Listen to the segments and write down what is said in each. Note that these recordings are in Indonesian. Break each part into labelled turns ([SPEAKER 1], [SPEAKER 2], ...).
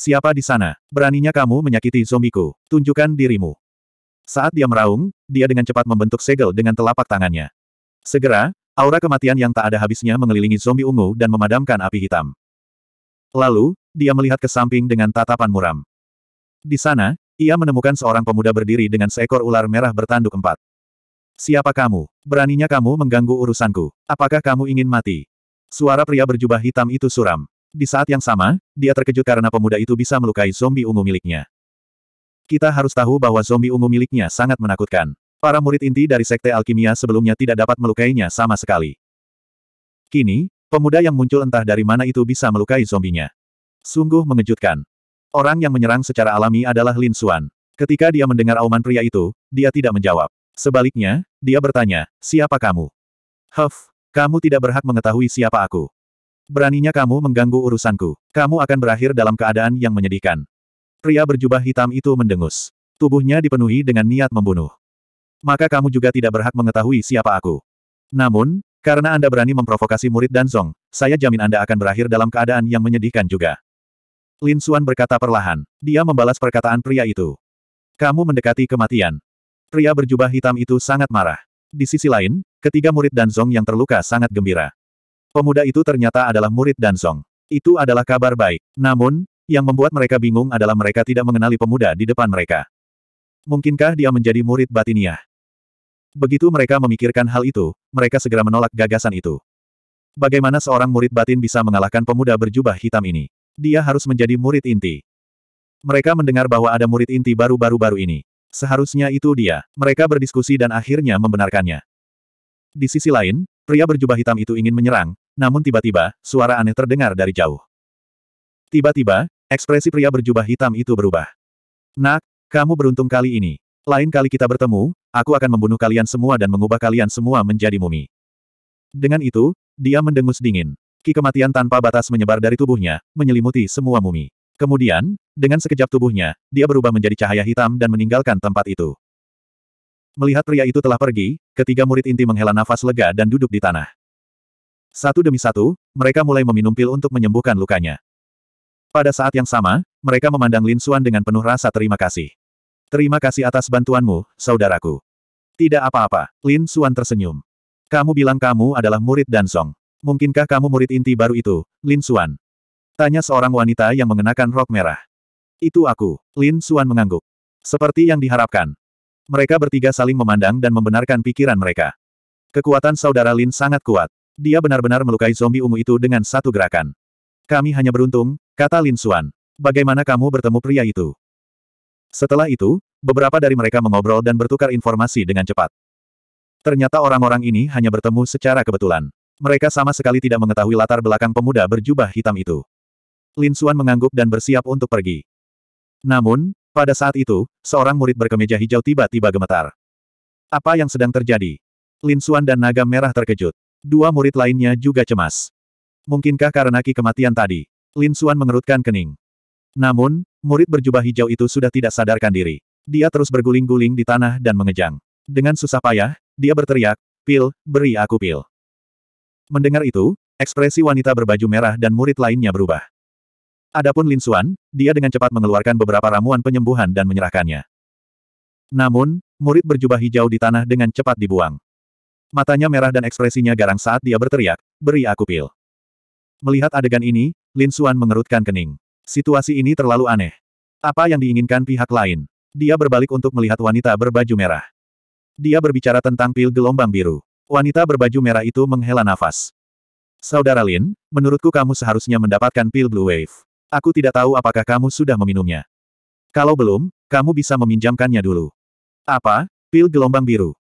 [SPEAKER 1] Siapa di sana? Beraninya kamu menyakiti zombiku. Tunjukkan dirimu. Saat dia meraung, dia dengan cepat membentuk segel dengan telapak tangannya. Segera, aura kematian yang tak ada habisnya mengelilingi zombie ungu dan memadamkan api hitam. Lalu, dia melihat ke samping dengan tatapan muram. Di sana, ia menemukan seorang pemuda berdiri dengan seekor ular merah bertanduk empat. Siapa kamu? Beraninya kamu mengganggu urusanku. Apakah kamu ingin mati? Suara pria berjubah hitam itu suram. Di saat yang sama, dia terkejut karena pemuda itu bisa melukai zombie ungu miliknya. Kita harus tahu bahwa zombie ungu miliknya sangat menakutkan. Para murid inti dari Sekte Alkimia sebelumnya tidak dapat melukainya sama sekali. Kini, pemuda yang muncul entah dari mana itu bisa melukai zombinya. Sungguh mengejutkan. Orang yang menyerang secara alami adalah Lin Suan. Ketika dia mendengar auman pria itu, dia tidak menjawab. Sebaliknya, dia bertanya, siapa kamu? Huff, kamu tidak berhak mengetahui siapa aku. Beraninya kamu mengganggu urusanku. Kamu akan berakhir dalam keadaan yang menyedihkan. Pria berjubah hitam itu mendengus. Tubuhnya dipenuhi dengan niat membunuh. Maka kamu juga tidak berhak mengetahui siapa aku. Namun, karena Anda berani memprovokasi murid Danzong, saya jamin Anda akan berakhir dalam keadaan yang menyedihkan juga. Lin Xuan berkata perlahan. Dia membalas perkataan pria itu. Kamu mendekati kematian. Pria berjubah hitam itu sangat marah. Di sisi lain, ketiga murid Danzong yang terluka sangat gembira. Pemuda itu ternyata adalah murid Danzong. Itu adalah kabar baik. Namun, yang membuat mereka bingung adalah mereka tidak mengenali pemuda di depan mereka. Mungkinkah dia menjadi murid Batinia? Begitu mereka memikirkan hal itu, mereka segera menolak gagasan itu. Bagaimana seorang murid batin bisa mengalahkan pemuda berjubah hitam ini? Dia harus menjadi murid inti. Mereka mendengar bahwa ada murid inti baru-baru-baru ini. Seharusnya itu dia. Mereka berdiskusi dan akhirnya membenarkannya. Di sisi lain, Pria berjubah hitam itu ingin menyerang, namun tiba-tiba, suara aneh terdengar dari jauh. Tiba-tiba, ekspresi pria berjubah hitam itu berubah. Nak, kamu beruntung kali ini. Lain kali kita bertemu, aku akan membunuh kalian semua dan mengubah kalian semua menjadi mumi. Dengan itu, dia mendengus dingin. Ki kematian tanpa batas menyebar dari tubuhnya, menyelimuti semua mumi. Kemudian, dengan sekejap tubuhnya, dia berubah menjadi cahaya hitam dan meninggalkan tempat itu. Melihat pria itu telah pergi, ketiga murid inti menghela nafas lega dan duduk di tanah. Satu demi satu, mereka mulai meminum pil untuk menyembuhkan lukanya. Pada saat yang sama, mereka memandang Lin Xuan dengan penuh rasa terima kasih. Terima kasih atas bantuanmu, saudaraku. Tidak apa-apa, Lin Xuan tersenyum. Kamu bilang kamu adalah murid Danzong. Mungkinkah kamu murid inti baru itu, Lin Xuan? Tanya seorang wanita yang mengenakan rok merah. Itu aku, Lin Xuan mengangguk. Seperti yang diharapkan, mereka bertiga saling memandang dan membenarkan pikiran mereka. Kekuatan saudara Lin sangat kuat. Dia benar-benar melukai zombie ungu itu dengan satu gerakan. Kami hanya beruntung, kata Lin Xuan. Bagaimana kamu bertemu pria itu? Setelah itu, beberapa dari mereka mengobrol dan bertukar informasi dengan cepat. Ternyata orang-orang ini hanya bertemu secara kebetulan. Mereka sama sekali tidak mengetahui latar belakang pemuda berjubah hitam itu. Lin Xuan mengangguk dan bersiap untuk pergi. Namun, pada saat itu, seorang murid berkemeja hijau tiba-tiba gemetar. Apa yang sedang terjadi? Lin Xuan dan naga merah terkejut. Dua murid lainnya juga cemas. Mungkinkah karena ki kematian tadi? Lin Xuan mengerutkan kening. Namun, murid berjubah hijau itu sudah tidak sadarkan diri. Dia terus berguling-guling di tanah dan mengejang. Dengan susah payah, dia berteriak, Pil, beri aku pil. Mendengar itu, ekspresi wanita berbaju merah dan murid lainnya berubah. Adapun Lin Xuan, dia dengan cepat mengeluarkan beberapa ramuan penyembuhan dan menyerahkannya. Namun, murid berjubah hijau di tanah dengan cepat dibuang. Matanya merah dan ekspresinya garang saat dia berteriak, beri aku pil. Melihat adegan ini, Lin Xuan mengerutkan kening. Situasi ini terlalu aneh. Apa yang diinginkan pihak lain? Dia berbalik untuk melihat wanita berbaju merah. Dia berbicara tentang pil gelombang biru. Wanita berbaju merah itu menghela nafas. Saudara Lin, menurutku kamu seharusnya mendapatkan pil Blue Wave. Aku tidak tahu apakah kamu sudah meminumnya. Kalau belum, kamu bisa meminjamkannya dulu. Apa? Pil gelombang biru.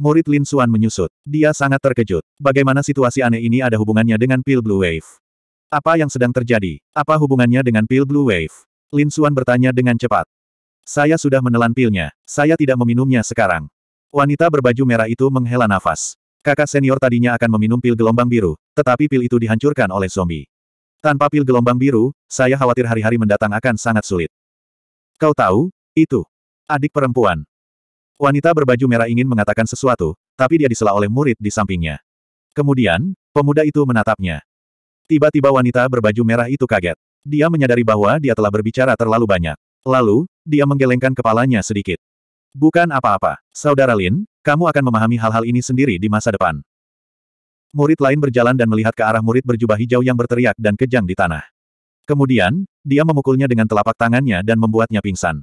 [SPEAKER 1] Murid Lin Suan menyusut. Dia sangat terkejut. Bagaimana situasi aneh ini ada hubungannya dengan pil Blue Wave? Apa yang sedang terjadi? Apa hubungannya dengan pil Blue Wave? Lin Suan bertanya dengan cepat. Saya sudah menelan pilnya. Saya tidak meminumnya sekarang. Wanita berbaju merah itu menghela nafas. Kakak senior tadinya akan meminum pil gelombang biru, tetapi pil itu dihancurkan oleh zombie. Tanpa pil gelombang biru, saya khawatir hari-hari mendatang akan sangat sulit. Kau tahu, itu. Adik perempuan. Wanita berbaju merah ingin mengatakan sesuatu, tapi dia disela oleh murid di sampingnya. Kemudian, pemuda itu menatapnya. Tiba-tiba wanita berbaju merah itu kaget. Dia menyadari bahwa dia telah berbicara terlalu banyak. Lalu, dia menggelengkan kepalanya sedikit. Bukan apa-apa. Saudara Lin, kamu akan memahami hal-hal ini sendiri di masa depan. Murid lain berjalan dan melihat ke arah murid berjubah hijau yang berteriak dan kejang di tanah. Kemudian, dia memukulnya dengan telapak tangannya dan membuatnya pingsan.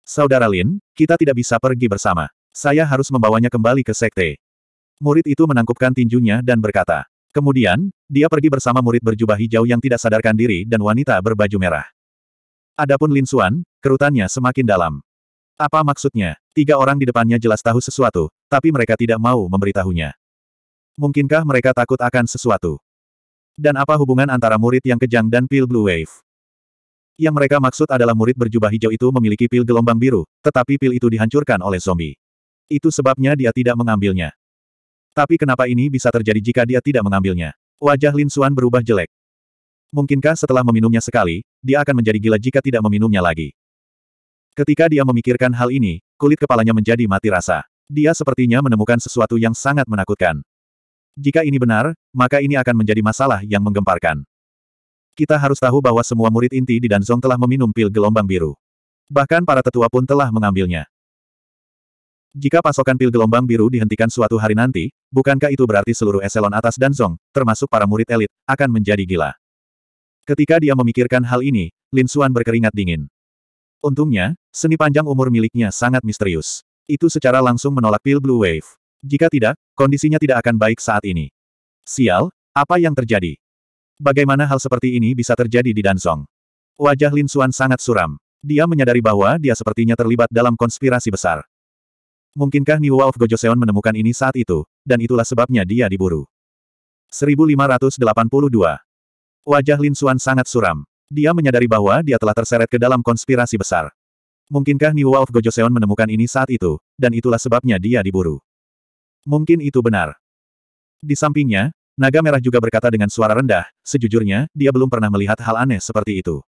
[SPEAKER 1] Saudara Lin, kita tidak bisa pergi bersama. Saya harus membawanya kembali ke sekte. Murid itu menangkupkan tinjunya dan berkata. Kemudian, dia pergi bersama murid berjubah hijau yang tidak sadarkan diri dan wanita berbaju merah. Adapun Lin Suan, kerutannya semakin dalam. Apa maksudnya? Tiga orang di depannya jelas tahu sesuatu, tapi mereka tidak mau memberitahunya. Mungkinkah mereka takut akan sesuatu? Dan apa hubungan antara murid yang kejang dan pil Blue Wave? Yang mereka maksud adalah murid berjubah hijau itu memiliki pil gelombang biru, tetapi pil itu dihancurkan oleh zombie. Itu sebabnya dia tidak mengambilnya. Tapi kenapa ini bisa terjadi jika dia tidak mengambilnya? Wajah Lin Xuan berubah jelek. Mungkinkah setelah meminumnya sekali, dia akan menjadi gila jika tidak meminumnya lagi? Ketika dia memikirkan hal ini, kulit kepalanya menjadi mati rasa. Dia sepertinya menemukan sesuatu yang sangat menakutkan. Jika ini benar, maka ini akan menjadi masalah yang menggemparkan. Kita harus tahu bahwa semua murid inti di Danzong telah meminum pil gelombang biru. Bahkan para tetua pun telah mengambilnya. Jika pasokan pil gelombang biru dihentikan suatu hari nanti, bukankah itu berarti seluruh eselon atas Danzong, termasuk para murid elit, akan menjadi gila? Ketika dia memikirkan hal ini, Lin Xuan berkeringat dingin. Untungnya, seni panjang umur miliknya sangat misterius. Itu secara langsung menolak pil Blue Wave. Jika tidak, kondisinya tidak akan baik saat ini. Sial, apa yang terjadi? Bagaimana hal seperti ini bisa terjadi di Dansong? Wajah Lin Xuan sangat suram. Dia menyadari bahwa dia sepertinya terlibat dalam konspirasi besar. Mungkinkah Niwa of Gojoseon menemukan ini saat itu, dan itulah sebabnya dia diburu. 1582 Wajah Lin Xuan sangat suram. Dia menyadari bahwa dia telah terseret ke dalam konspirasi besar. Mungkinkah Niwa of Gojoseon menemukan ini saat itu, dan itulah sebabnya dia diburu. Mungkin itu benar. Di sampingnya, naga merah juga berkata dengan suara rendah, sejujurnya, dia belum pernah melihat hal aneh seperti itu.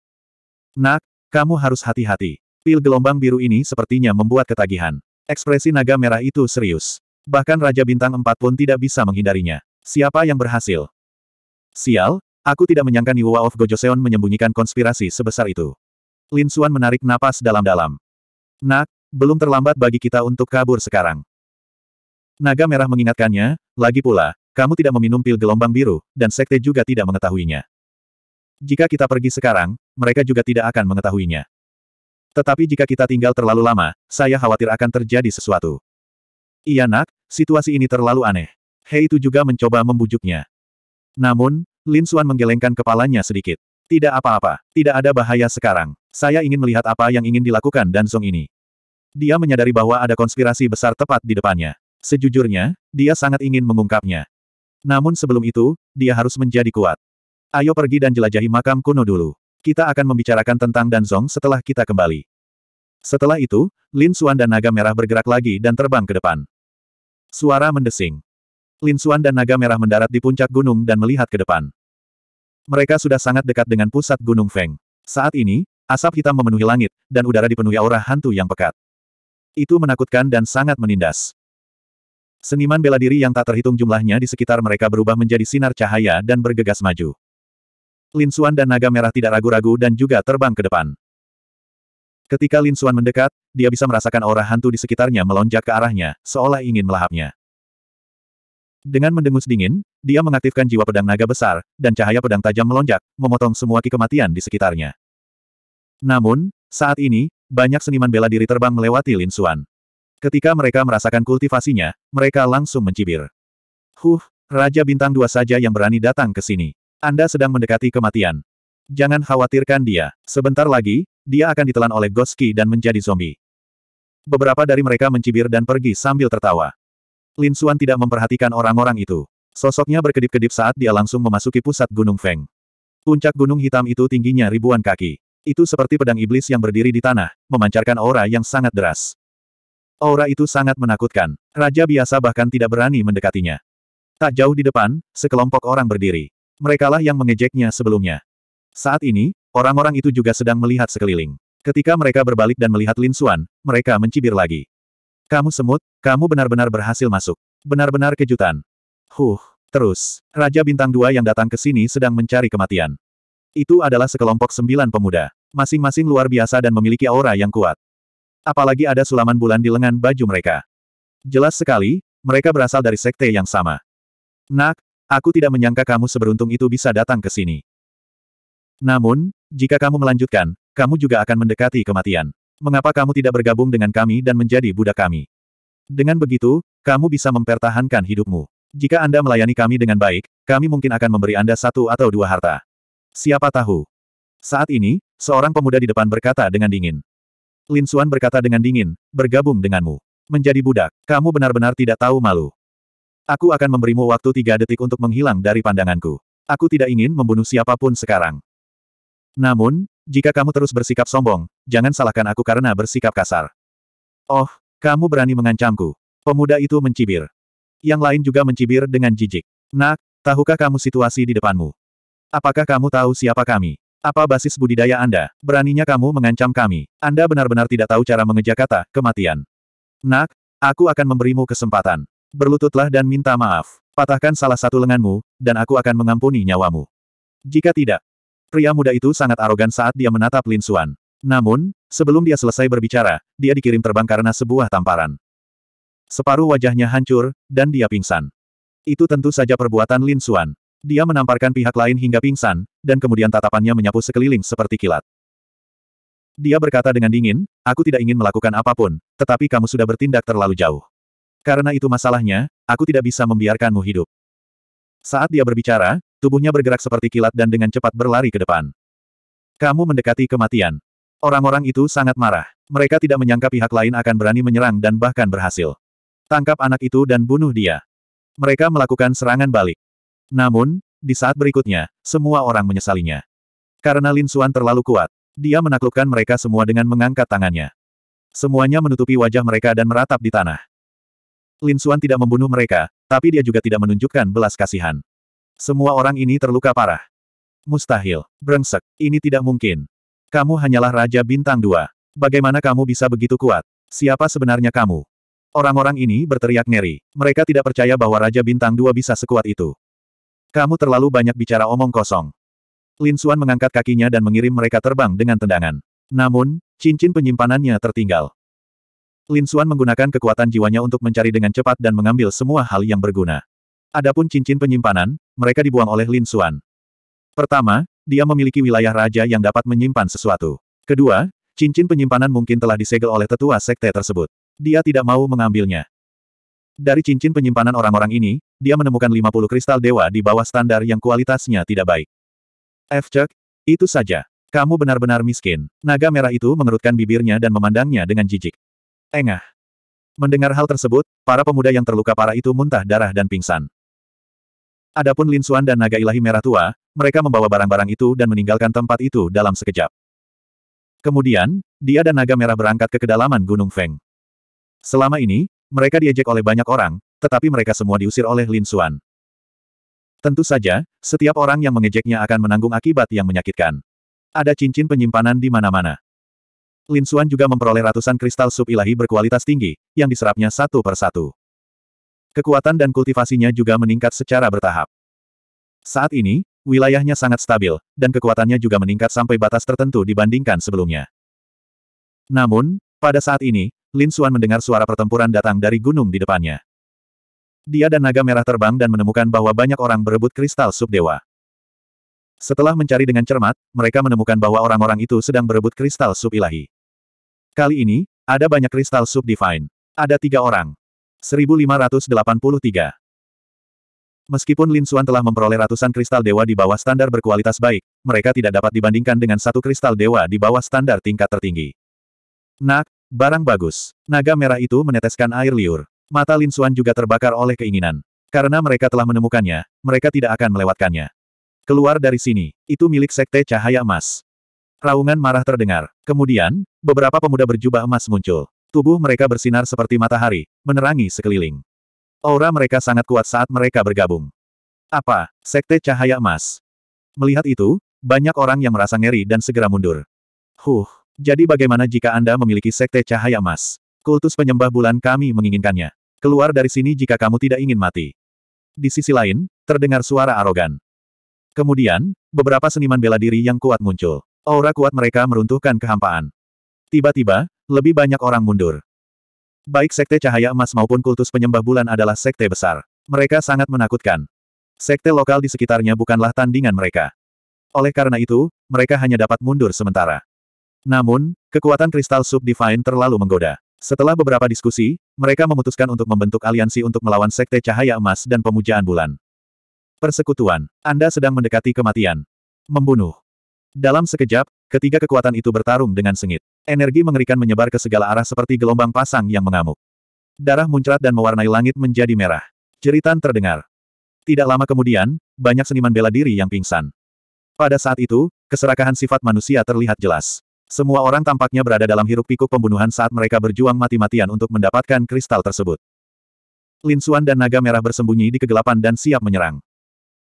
[SPEAKER 1] Nak, kamu harus hati-hati. Pil gelombang biru ini sepertinya membuat ketagihan. Ekspresi naga merah itu serius. Bahkan Raja Bintang Empat pun tidak bisa menghindarinya. Siapa yang berhasil? Sial, aku tidak menyangka Niwa of Gojoseon menyembunyikan konspirasi sebesar itu. Lin Suan menarik napas dalam-dalam. Nak, belum terlambat bagi kita untuk kabur sekarang. Naga merah mengingatkannya, lagi pula, kamu tidak meminum pil gelombang biru, dan sekte juga tidak mengetahuinya. Jika kita pergi sekarang, mereka juga tidak akan mengetahuinya. Tetapi jika kita tinggal terlalu lama, saya khawatir akan terjadi sesuatu. Iya nak, situasi ini terlalu aneh. Hei itu juga mencoba membujuknya. Namun, Lin Xuan menggelengkan kepalanya sedikit. Tidak apa-apa, tidak ada bahaya sekarang. Saya ingin melihat apa yang ingin dilakukan dan Song ini. Dia menyadari bahwa ada konspirasi besar tepat di depannya. Sejujurnya, dia sangat ingin mengungkapnya. Namun sebelum itu, dia harus menjadi kuat. Ayo pergi dan jelajahi makam kuno dulu. Kita akan membicarakan tentang Danzong setelah kita kembali. Setelah itu, Lin Suan dan Naga Merah bergerak lagi dan terbang ke depan. Suara mendesing. Lin Suan dan Naga Merah mendarat di puncak gunung dan melihat ke depan. Mereka sudah sangat dekat dengan pusat Gunung Feng. Saat ini, Asap hitam memenuhi langit, dan udara dipenuhi aura hantu yang pekat. Itu menakutkan dan sangat menindas. Seniman bela diri yang tak terhitung jumlahnya di sekitar mereka berubah menjadi sinar cahaya dan bergegas maju. Lin Xuan dan naga merah tidak ragu-ragu dan juga terbang ke depan. Ketika Lin Xuan mendekat, dia bisa merasakan aura hantu di sekitarnya melonjak ke arahnya, seolah ingin melahapnya. Dengan mendengus dingin, dia mengaktifkan jiwa pedang naga besar, dan cahaya pedang tajam melonjak, memotong semua ki kematian di sekitarnya. Namun, saat ini, banyak seniman bela diri terbang melewati Lin Xuan. Ketika mereka merasakan kultivasinya, mereka langsung mencibir. Huh, Raja Bintang Dua saja yang berani datang ke sini. Anda sedang mendekati kematian. Jangan khawatirkan dia. Sebentar lagi, dia akan ditelan oleh Goski dan menjadi zombie. Beberapa dari mereka mencibir dan pergi sambil tertawa. Lin Xuan tidak memperhatikan orang-orang itu. Sosoknya berkedip-kedip saat dia langsung memasuki pusat Gunung Feng. Puncak gunung hitam itu tingginya ribuan kaki. Itu seperti pedang iblis yang berdiri di tanah, memancarkan aura yang sangat deras. Aura itu sangat menakutkan. Raja biasa bahkan tidak berani mendekatinya. Tak jauh di depan, sekelompok orang berdiri. Merekalah yang mengejeknya sebelumnya. Saat ini, orang-orang itu juga sedang melihat sekeliling. Ketika mereka berbalik dan melihat Lin Xuan, mereka mencibir lagi. Kamu semut, kamu benar-benar berhasil masuk. Benar-benar kejutan. Huh, terus, Raja Bintang Dua yang datang ke sini sedang mencari kematian. Itu adalah sekelompok sembilan pemuda. Masing-masing luar biasa dan memiliki aura yang kuat apalagi ada sulaman bulan di lengan baju mereka. Jelas sekali, mereka berasal dari sekte yang sama. Nak, aku tidak menyangka kamu seberuntung itu bisa datang ke sini. Namun, jika kamu melanjutkan, kamu juga akan mendekati kematian. Mengapa kamu tidak bergabung dengan kami dan menjadi budak kami? Dengan begitu, kamu bisa mempertahankan hidupmu. Jika Anda melayani kami dengan baik, kami mungkin akan memberi Anda satu atau dua harta. Siapa tahu? Saat ini, seorang pemuda di depan berkata dengan dingin. Lin Suan berkata dengan dingin, bergabung denganmu. Menjadi budak, kamu benar-benar tidak tahu malu. Aku akan memberimu waktu tiga detik untuk menghilang dari pandanganku. Aku tidak ingin membunuh siapapun sekarang. Namun, jika kamu terus bersikap sombong, jangan salahkan aku karena bersikap kasar. Oh, kamu berani mengancamku. Pemuda itu mencibir. Yang lain juga mencibir dengan jijik. Nak, tahukah kamu situasi di depanmu? Apakah kamu tahu siapa kami? Apa basis budidaya Anda? Beraninya kamu mengancam kami. Anda benar-benar tidak tahu cara mengeja kata, kematian. Nak, aku akan memberimu kesempatan. Berlututlah dan minta maaf. Patahkan salah satu lenganmu, dan aku akan mengampuni nyawamu. Jika tidak, pria muda itu sangat arogan saat dia menatap Lin Suan. Namun, sebelum dia selesai berbicara, dia dikirim terbang karena sebuah tamparan. Separuh wajahnya hancur, dan dia pingsan. Itu tentu saja perbuatan Lin Suan. Dia menamparkan pihak lain hingga pingsan, dan kemudian tatapannya menyapu sekeliling seperti kilat. Dia berkata dengan dingin, aku tidak ingin melakukan apapun, tetapi kamu sudah bertindak terlalu jauh. Karena itu masalahnya, aku tidak bisa membiarkanmu hidup. Saat dia berbicara, tubuhnya bergerak seperti kilat dan dengan cepat berlari ke depan. Kamu mendekati kematian. Orang-orang itu sangat marah. Mereka tidak menyangka pihak lain akan berani menyerang dan bahkan berhasil. Tangkap anak itu dan bunuh dia. Mereka melakukan serangan balik. Namun, di saat berikutnya, semua orang menyesalinya. Karena Lin Suan terlalu kuat, dia menaklukkan mereka semua dengan mengangkat tangannya. Semuanya menutupi wajah mereka dan meratap di tanah. Lin Suan tidak membunuh mereka, tapi dia juga tidak menunjukkan belas kasihan. Semua orang ini terluka parah. Mustahil, brengsek, ini tidak mungkin. Kamu hanyalah Raja Bintang Dua. Bagaimana kamu bisa begitu kuat? Siapa sebenarnya kamu? Orang-orang ini berteriak ngeri. Mereka tidak percaya bahwa Raja Bintang Dua bisa sekuat itu. Kamu terlalu banyak bicara omong kosong. Lin Suan mengangkat kakinya dan mengirim mereka terbang dengan tendangan. Namun, cincin penyimpanannya tertinggal. Lin Suan menggunakan kekuatan jiwanya untuk mencari dengan cepat dan mengambil semua hal yang berguna. Adapun cincin penyimpanan, mereka dibuang oleh Lin Suan. Pertama, dia memiliki wilayah raja yang dapat menyimpan sesuatu. Kedua, cincin penyimpanan mungkin telah disegel oleh tetua sekte tersebut. Dia tidak mau mengambilnya. Dari cincin penyimpanan orang-orang ini, dia menemukan 50 kristal dewa di bawah standar yang kualitasnya tidak baik. F. Chuck, itu saja. Kamu benar-benar miskin. Naga merah itu mengerutkan bibirnya dan memandangnya dengan jijik. Engah. Mendengar hal tersebut, para pemuda yang terluka parah itu muntah darah dan pingsan. Adapun Lin Suan dan naga ilahi merah tua, mereka membawa barang-barang itu dan meninggalkan tempat itu dalam sekejap. Kemudian, dia dan naga merah berangkat ke kedalaman Gunung Feng. Selama ini, mereka diejek oleh banyak orang, tetapi mereka semua diusir oleh Lin Xuan. Tentu saja, setiap orang yang mengejeknya akan menanggung akibat yang menyakitkan. Ada cincin penyimpanan di mana-mana. Lin Xuan juga memperoleh ratusan kristal sub ilahi berkualitas tinggi, yang diserapnya satu per satu. Kekuatan dan kultivasinya juga meningkat secara bertahap. Saat ini, wilayahnya sangat stabil, dan kekuatannya juga meningkat sampai batas tertentu dibandingkan sebelumnya. Namun, pada saat ini, Lin Xuan mendengar suara pertempuran datang dari gunung di depannya. Dia dan naga merah terbang dan menemukan bahwa banyak orang berebut kristal subdewa. Setelah mencari dengan cermat, mereka menemukan bahwa orang-orang itu sedang berebut kristal sub ilahi. Kali ini, ada banyak kristal sub divine. Ada tiga orang. 1583. Meskipun Lin Xuan telah memperoleh ratusan kristal dewa di bawah standar berkualitas baik, mereka tidak dapat dibandingkan dengan satu kristal dewa di bawah standar tingkat tertinggi. Nak, Barang bagus. Naga merah itu meneteskan air liur. Mata Lin Xuan juga terbakar oleh keinginan. Karena mereka telah menemukannya, mereka tidak akan melewatkannya. Keluar dari sini, itu milik Sekte Cahaya Emas. Raungan marah terdengar. Kemudian, beberapa pemuda berjubah emas muncul. Tubuh mereka bersinar seperti matahari, menerangi sekeliling. Aura mereka sangat kuat saat mereka bergabung. Apa? Sekte Cahaya Emas. Melihat itu, banyak orang yang merasa ngeri dan segera mundur. Huh, jadi bagaimana jika Anda memiliki sekte cahaya emas? Kultus penyembah bulan kami menginginkannya. Keluar dari sini jika kamu tidak ingin mati. Di sisi lain, terdengar suara arogan. Kemudian, beberapa seniman bela diri yang kuat muncul. Aura kuat mereka meruntuhkan kehampaan. Tiba-tiba, lebih banyak orang mundur. Baik sekte cahaya emas maupun kultus penyembah bulan adalah sekte besar. Mereka sangat menakutkan. Sekte lokal di sekitarnya bukanlah tandingan mereka. Oleh karena itu, mereka hanya dapat mundur sementara. Namun, kekuatan kristal Subdivine terlalu menggoda. Setelah beberapa diskusi, mereka memutuskan untuk membentuk aliansi untuk melawan Sekte Cahaya Emas dan Pemujaan Bulan. Persekutuan. Anda sedang mendekati kematian. Membunuh. Dalam sekejap, ketiga kekuatan itu bertarung dengan sengit. Energi mengerikan menyebar ke segala arah seperti gelombang pasang yang mengamuk. Darah muncrat dan mewarnai langit menjadi merah. Jeritan terdengar. Tidak lama kemudian, banyak seniman bela diri yang pingsan. Pada saat itu, keserakahan sifat manusia terlihat jelas. Semua orang tampaknya berada dalam hiruk-pikuk pembunuhan saat mereka berjuang mati-matian untuk mendapatkan kristal tersebut. Linsuan dan naga merah bersembunyi di kegelapan dan siap menyerang.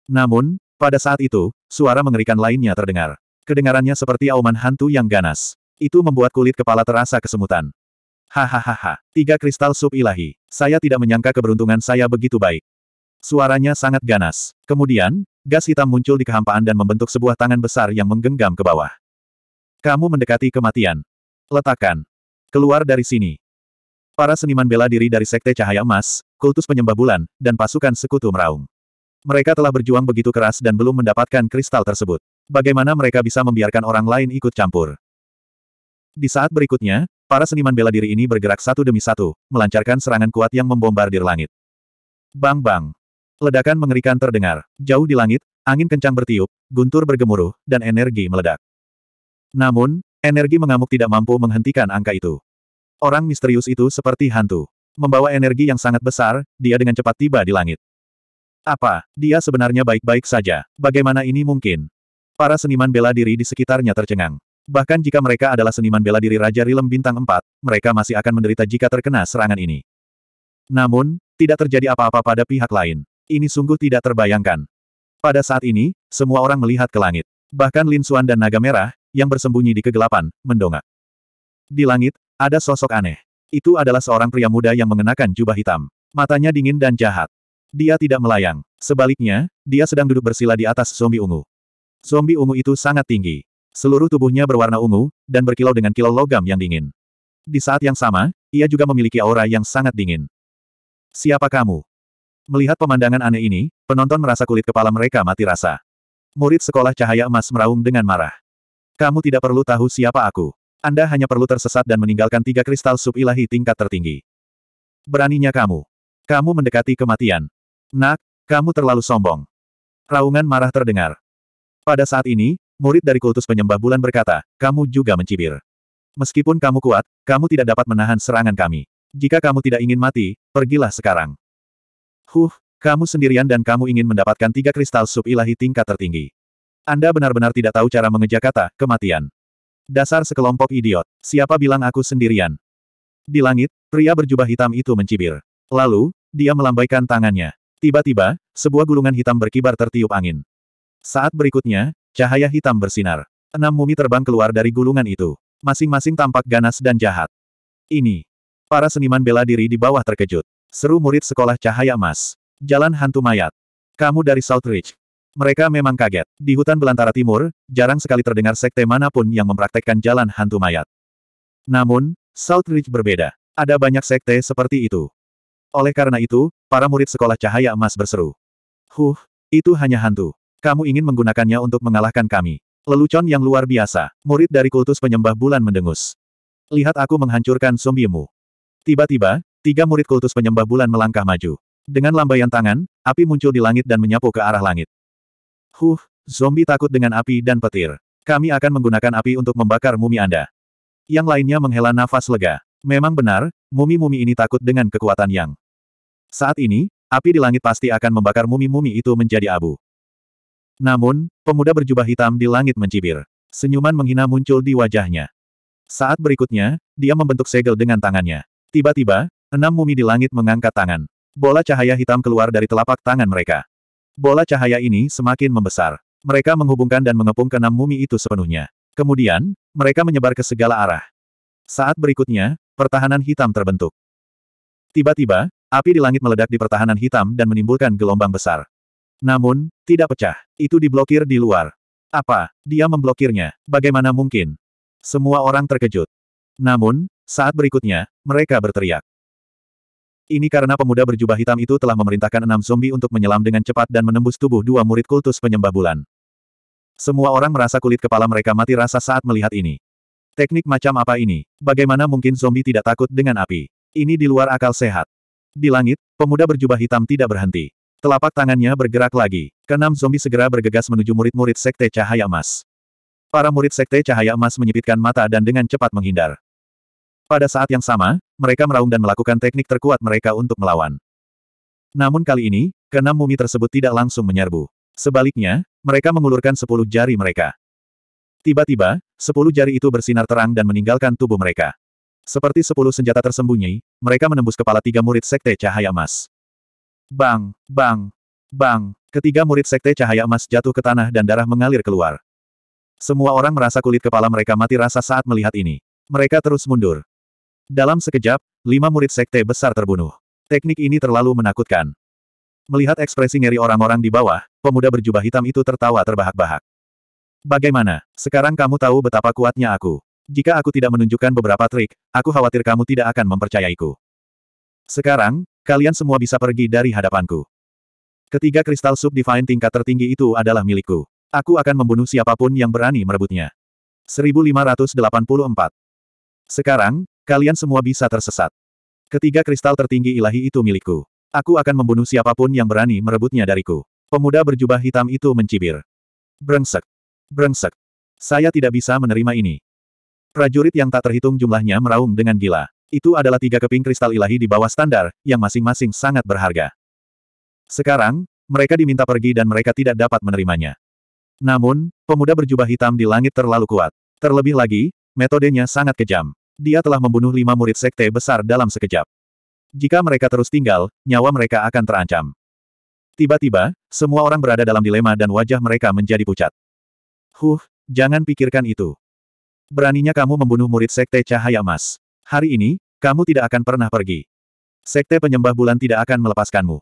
[SPEAKER 1] Namun, pada saat itu, suara mengerikan lainnya terdengar. Kedengarannya seperti auman hantu yang ganas. Itu membuat kulit kepala terasa kesemutan. Hahaha, tiga kristal sub ilahi. Saya tidak menyangka keberuntungan saya begitu baik. Suaranya sangat ganas. Kemudian, gas hitam muncul di kehampaan dan membentuk sebuah tangan besar yang menggenggam ke bawah. Kamu mendekati kematian. Letakkan. Keluar dari sini. Para seniman bela diri dari Sekte Cahaya Emas, kultus penyembah bulan, dan pasukan sekutu meraung. Mereka telah berjuang begitu keras dan belum mendapatkan kristal tersebut. Bagaimana mereka bisa membiarkan orang lain ikut campur? Di saat berikutnya, para seniman bela diri ini bergerak satu demi satu, melancarkan serangan kuat yang membombardir langit. Bang-bang. Ledakan mengerikan terdengar. Jauh di langit, angin kencang bertiup, guntur bergemuruh, dan energi meledak. Namun, energi mengamuk tidak mampu menghentikan angka itu. Orang misterius itu seperti hantu. Membawa energi yang sangat besar, dia dengan cepat tiba di langit. Apa, dia sebenarnya baik-baik saja? Bagaimana ini mungkin? Para seniman bela diri di sekitarnya tercengang. Bahkan jika mereka adalah seniman bela diri Raja Rilem Bintang 4, mereka masih akan menderita jika terkena serangan ini. Namun, tidak terjadi apa-apa pada pihak lain. Ini sungguh tidak terbayangkan. Pada saat ini, semua orang melihat ke langit. Bahkan Lin Xuan dan Naga Merah, yang bersembunyi di kegelapan, mendongak. Di langit, ada sosok aneh. Itu adalah seorang pria muda yang mengenakan jubah hitam. Matanya dingin dan jahat. Dia tidak melayang. Sebaliknya, dia sedang duduk bersila di atas zombie ungu. Zombie ungu itu sangat tinggi. Seluruh tubuhnya berwarna ungu, dan berkilau dengan kilau logam yang dingin. Di saat yang sama, ia juga memiliki aura yang sangat dingin. Siapa kamu? Melihat pemandangan aneh ini, penonton merasa kulit kepala mereka mati rasa. Murid sekolah cahaya emas meraung dengan marah. Kamu tidak perlu tahu siapa aku. Anda hanya perlu tersesat dan meninggalkan tiga kristal sub ilahi tingkat tertinggi. Beraninya kamu. Kamu mendekati kematian. Nak, kamu terlalu sombong. Raungan marah terdengar. Pada saat ini, murid dari kultus penyembah bulan berkata, kamu juga mencibir. Meskipun kamu kuat, kamu tidak dapat menahan serangan kami. Jika kamu tidak ingin mati, pergilah sekarang. Huh, kamu sendirian dan kamu ingin mendapatkan tiga kristal sub ilahi tingkat tertinggi. Anda benar-benar tidak tahu cara mengeja kata, kematian. Dasar sekelompok idiot. Siapa bilang aku sendirian? Di langit, pria berjubah hitam itu mencibir. Lalu, dia melambaikan tangannya. Tiba-tiba, sebuah gulungan hitam berkibar tertiup angin. Saat berikutnya, cahaya hitam bersinar. Enam mumi terbang keluar dari gulungan itu. Masing-masing tampak ganas dan jahat. Ini. Para seniman bela diri di bawah terkejut. Seru murid sekolah cahaya emas. Jalan hantu mayat. Kamu dari Southridge. Mereka memang kaget. Di hutan belantara timur, jarang sekali terdengar sekte manapun yang mempraktekkan jalan hantu mayat. Namun, Southridge berbeda. Ada banyak sekte seperti itu. Oleh karena itu, para murid sekolah cahaya emas berseru. Huh, itu hanya hantu. Kamu ingin menggunakannya untuk mengalahkan kami. Lelucon yang luar biasa, murid dari kultus penyembah bulan mendengus. Lihat aku menghancurkan sumbimu. Tiba-tiba, tiga murid kultus penyembah bulan melangkah maju. Dengan lambaian tangan, api muncul di langit dan menyapu ke arah langit. Huh, zombie takut dengan api dan petir. Kami akan menggunakan api untuk membakar mumi Anda. Yang lainnya menghela nafas lega. Memang benar, mumi-mumi ini takut dengan kekuatan yang. Saat ini, api di langit pasti akan membakar mumi-mumi itu menjadi abu. Namun, pemuda berjubah hitam di langit mencibir. Senyuman menghina muncul di wajahnya. Saat berikutnya, dia membentuk segel dengan tangannya. Tiba-tiba, enam mumi di langit mengangkat tangan. Bola cahaya hitam keluar dari telapak tangan mereka. Bola cahaya ini semakin membesar. Mereka menghubungkan dan mengepung enam mumi itu sepenuhnya. Kemudian, mereka menyebar ke segala arah. Saat berikutnya, pertahanan hitam terbentuk. Tiba-tiba, api di langit meledak di pertahanan hitam dan menimbulkan gelombang besar. Namun, tidak pecah. Itu diblokir di luar. Apa? Dia memblokirnya. Bagaimana mungkin? Semua orang terkejut. Namun, saat berikutnya, mereka berteriak. Ini karena pemuda berjubah hitam itu telah memerintahkan enam zombie untuk menyelam dengan cepat dan menembus tubuh dua murid kultus penyembah bulan. Semua orang merasa kulit kepala mereka mati rasa saat melihat ini. Teknik macam apa ini? Bagaimana mungkin zombie tidak takut dengan api? Ini di luar akal sehat. Di langit, pemuda berjubah hitam tidak berhenti. Telapak tangannya bergerak lagi. Kenam zombie segera bergegas menuju murid-murid Sekte Cahaya Emas. Para murid Sekte Cahaya Emas menyipitkan mata dan dengan cepat menghindar. Pada saat yang sama, mereka meraung dan melakukan teknik terkuat mereka untuk melawan. Namun kali ini, keenam mumi tersebut tidak langsung menyerbu. Sebaliknya, mereka mengulurkan sepuluh jari mereka. Tiba-tiba, sepuluh jari itu bersinar terang dan meninggalkan tubuh mereka. Seperti sepuluh senjata tersembunyi, mereka menembus kepala tiga murid Sekte Cahaya Emas. Bang, bang, bang, ketiga murid Sekte Cahaya Emas jatuh ke tanah dan darah mengalir keluar. Semua orang merasa kulit kepala mereka mati rasa saat melihat ini. Mereka terus mundur. Dalam sekejap, lima murid sekte besar terbunuh. Teknik ini terlalu menakutkan. Melihat ekspresi ngeri orang-orang di bawah, pemuda berjubah hitam itu tertawa terbahak-bahak. Bagaimana? Sekarang kamu tahu betapa kuatnya aku. Jika aku tidak menunjukkan beberapa trik, aku khawatir kamu tidak akan mempercayaiku. Sekarang, kalian semua bisa pergi dari hadapanku. Ketiga kristal divine tingkat tertinggi itu adalah milikku. Aku akan membunuh siapapun yang berani merebutnya. 1584. Sekarang, Kalian semua bisa tersesat. Ketiga kristal tertinggi ilahi itu milikku. Aku akan membunuh siapapun yang berani merebutnya dariku. Pemuda berjubah hitam itu mencibir. Brengsek. Brengsek. Saya tidak bisa menerima ini. Prajurit yang tak terhitung jumlahnya meraung dengan gila. Itu adalah tiga keping kristal ilahi di bawah standar, yang masing-masing sangat berharga. Sekarang, mereka diminta pergi dan mereka tidak dapat menerimanya. Namun, pemuda berjubah hitam di langit terlalu kuat. Terlebih lagi, metodenya sangat kejam. Dia telah membunuh lima murid sekte besar dalam sekejap. Jika mereka terus tinggal, nyawa mereka akan terancam. Tiba-tiba, semua orang berada dalam dilema dan wajah mereka menjadi pucat. Huh, jangan pikirkan itu. Beraninya kamu membunuh murid sekte cahaya emas. Hari ini, kamu tidak akan pernah pergi. Sekte penyembah bulan tidak akan melepaskanmu.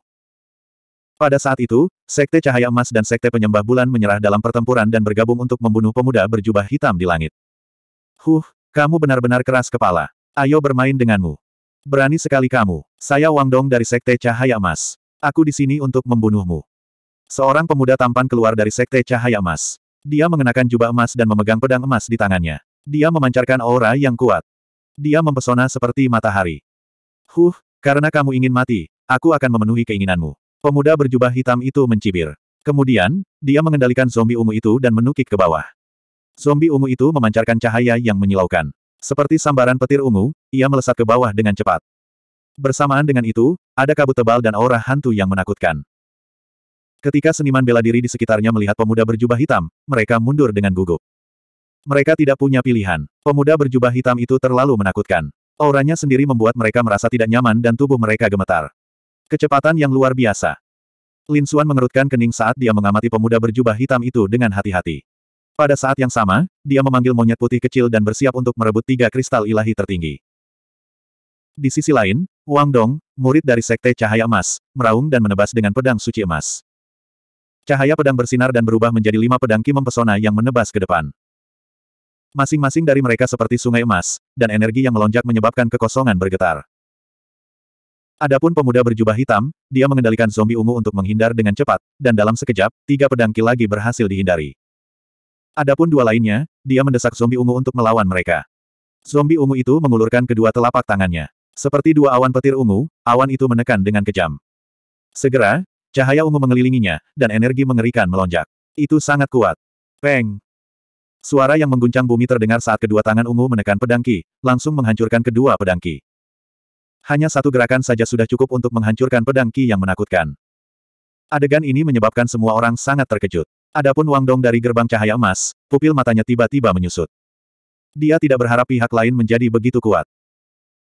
[SPEAKER 1] Pada saat itu, Sekte Cahaya Emas dan Sekte Penyembah Bulan menyerah dalam pertempuran dan bergabung untuk membunuh pemuda berjubah hitam di langit. Huh, kamu benar-benar keras kepala. Ayo bermain denganmu. Berani sekali kamu. Saya Wang Dong dari Sekte Cahaya Emas. Aku di sini untuk membunuhmu. Seorang pemuda tampan keluar dari Sekte Cahaya Emas. Dia mengenakan jubah emas dan memegang pedang emas di tangannya. Dia memancarkan aura yang kuat. Dia mempesona seperti matahari. Huh, karena kamu ingin mati, aku akan memenuhi keinginanmu. Pemuda berjubah hitam itu mencibir. Kemudian, dia mengendalikan zombie ungu itu dan menukik ke bawah. Zombie ungu itu memancarkan cahaya yang menyilaukan. Seperti sambaran petir ungu, ia melesat ke bawah dengan cepat. Bersamaan dengan itu, ada kabut tebal dan aura hantu yang menakutkan. Ketika seniman bela diri di sekitarnya melihat pemuda berjubah hitam, mereka mundur dengan gugup. Mereka tidak punya pilihan. Pemuda berjubah hitam itu terlalu menakutkan. Auranya sendiri membuat mereka merasa tidak nyaman dan tubuh mereka gemetar. Kecepatan yang luar biasa. Lin Xuan mengerutkan kening saat dia mengamati pemuda berjubah hitam itu dengan hati-hati. Pada saat yang sama, dia memanggil monyet putih kecil dan bersiap untuk merebut tiga kristal ilahi tertinggi. Di sisi lain, Wang Dong, murid dari Sekte Cahaya Emas, meraung dan menebas dengan pedang suci emas. Cahaya pedang bersinar dan berubah menjadi lima pedang kimem mempesona yang menebas ke depan. Masing-masing dari mereka seperti sungai emas, dan energi yang melonjak menyebabkan kekosongan bergetar. Adapun pemuda berjubah hitam, dia mengendalikan zombie ungu untuk menghindar dengan cepat, dan dalam sekejap, tiga pedang ki lagi berhasil dihindari. Adapun dua lainnya, dia mendesak zombie ungu untuk melawan mereka. Zombie ungu itu mengulurkan kedua telapak tangannya. Seperti dua awan petir ungu, awan itu menekan dengan kejam. Segera, cahaya ungu mengelilinginya, dan energi mengerikan melonjak. Itu sangat kuat. Peng! Suara yang mengguncang bumi terdengar saat kedua tangan ungu menekan pedangki, langsung menghancurkan kedua pedangki. Hanya satu gerakan saja sudah cukup untuk menghancurkan pedangki yang menakutkan. Adegan ini menyebabkan semua orang sangat terkejut. Adapun Wang Dong dari gerbang cahaya emas, pupil matanya tiba-tiba menyusut. Dia tidak berharap pihak lain menjadi begitu kuat.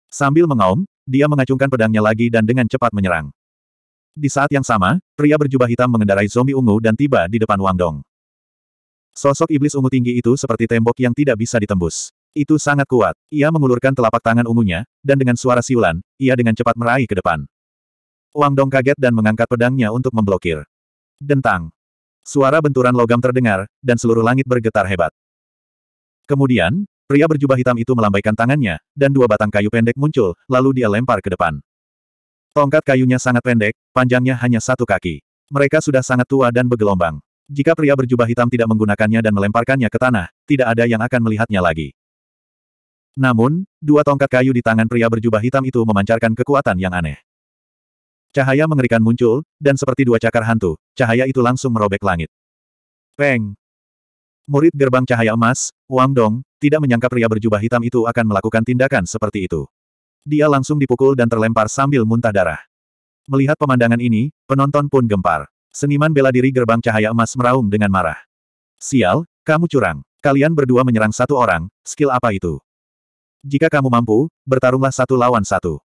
[SPEAKER 1] Sambil mengaum, dia mengacungkan pedangnya lagi dan dengan cepat menyerang. Di saat yang sama, pria berjubah hitam mengendarai zombie ungu dan tiba di depan Wang Dong. Sosok iblis ungu tinggi itu seperti tembok yang tidak bisa ditembus. Itu sangat kuat. Ia mengulurkan telapak tangan ungunya, dan dengan suara siulan, ia dengan cepat meraih ke depan. Wang Dong kaget dan mengangkat pedangnya untuk memblokir. Dentang. Suara benturan logam terdengar, dan seluruh langit bergetar hebat. Kemudian, pria berjubah hitam itu melambaikan tangannya, dan dua batang kayu pendek muncul, lalu dia lempar ke depan. Tongkat kayunya sangat pendek, panjangnya hanya satu kaki. Mereka sudah sangat tua dan bergelombang. Jika pria berjubah hitam tidak menggunakannya dan melemparkannya ke tanah, tidak ada yang akan melihatnya lagi. Namun, dua tongkat kayu di tangan pria berjubah hitam itu memancarkan kekuatan yang aneh. Cahaya mengerikan muncul, dan seperti dua cakar hantu, cahaya itu langsung merobek langit. Peng! Murid gerbang cahaya emas, Wang Dong, tidak menyangka pria berjubah hitam itu akan melakukan tindakan seperti itu. Dia langsung dipukul dan terlempar sambil muntah darah. Melihat pemandangan ini, penonton pun gempar. Seniman bela diri gerbang cahaya emas meraung dengan marah. Sial, kamu curang. Kalian berdua menyerang satu orang, skill apa itu? Jika kamu mampu, bertarunglah satu lawan satu.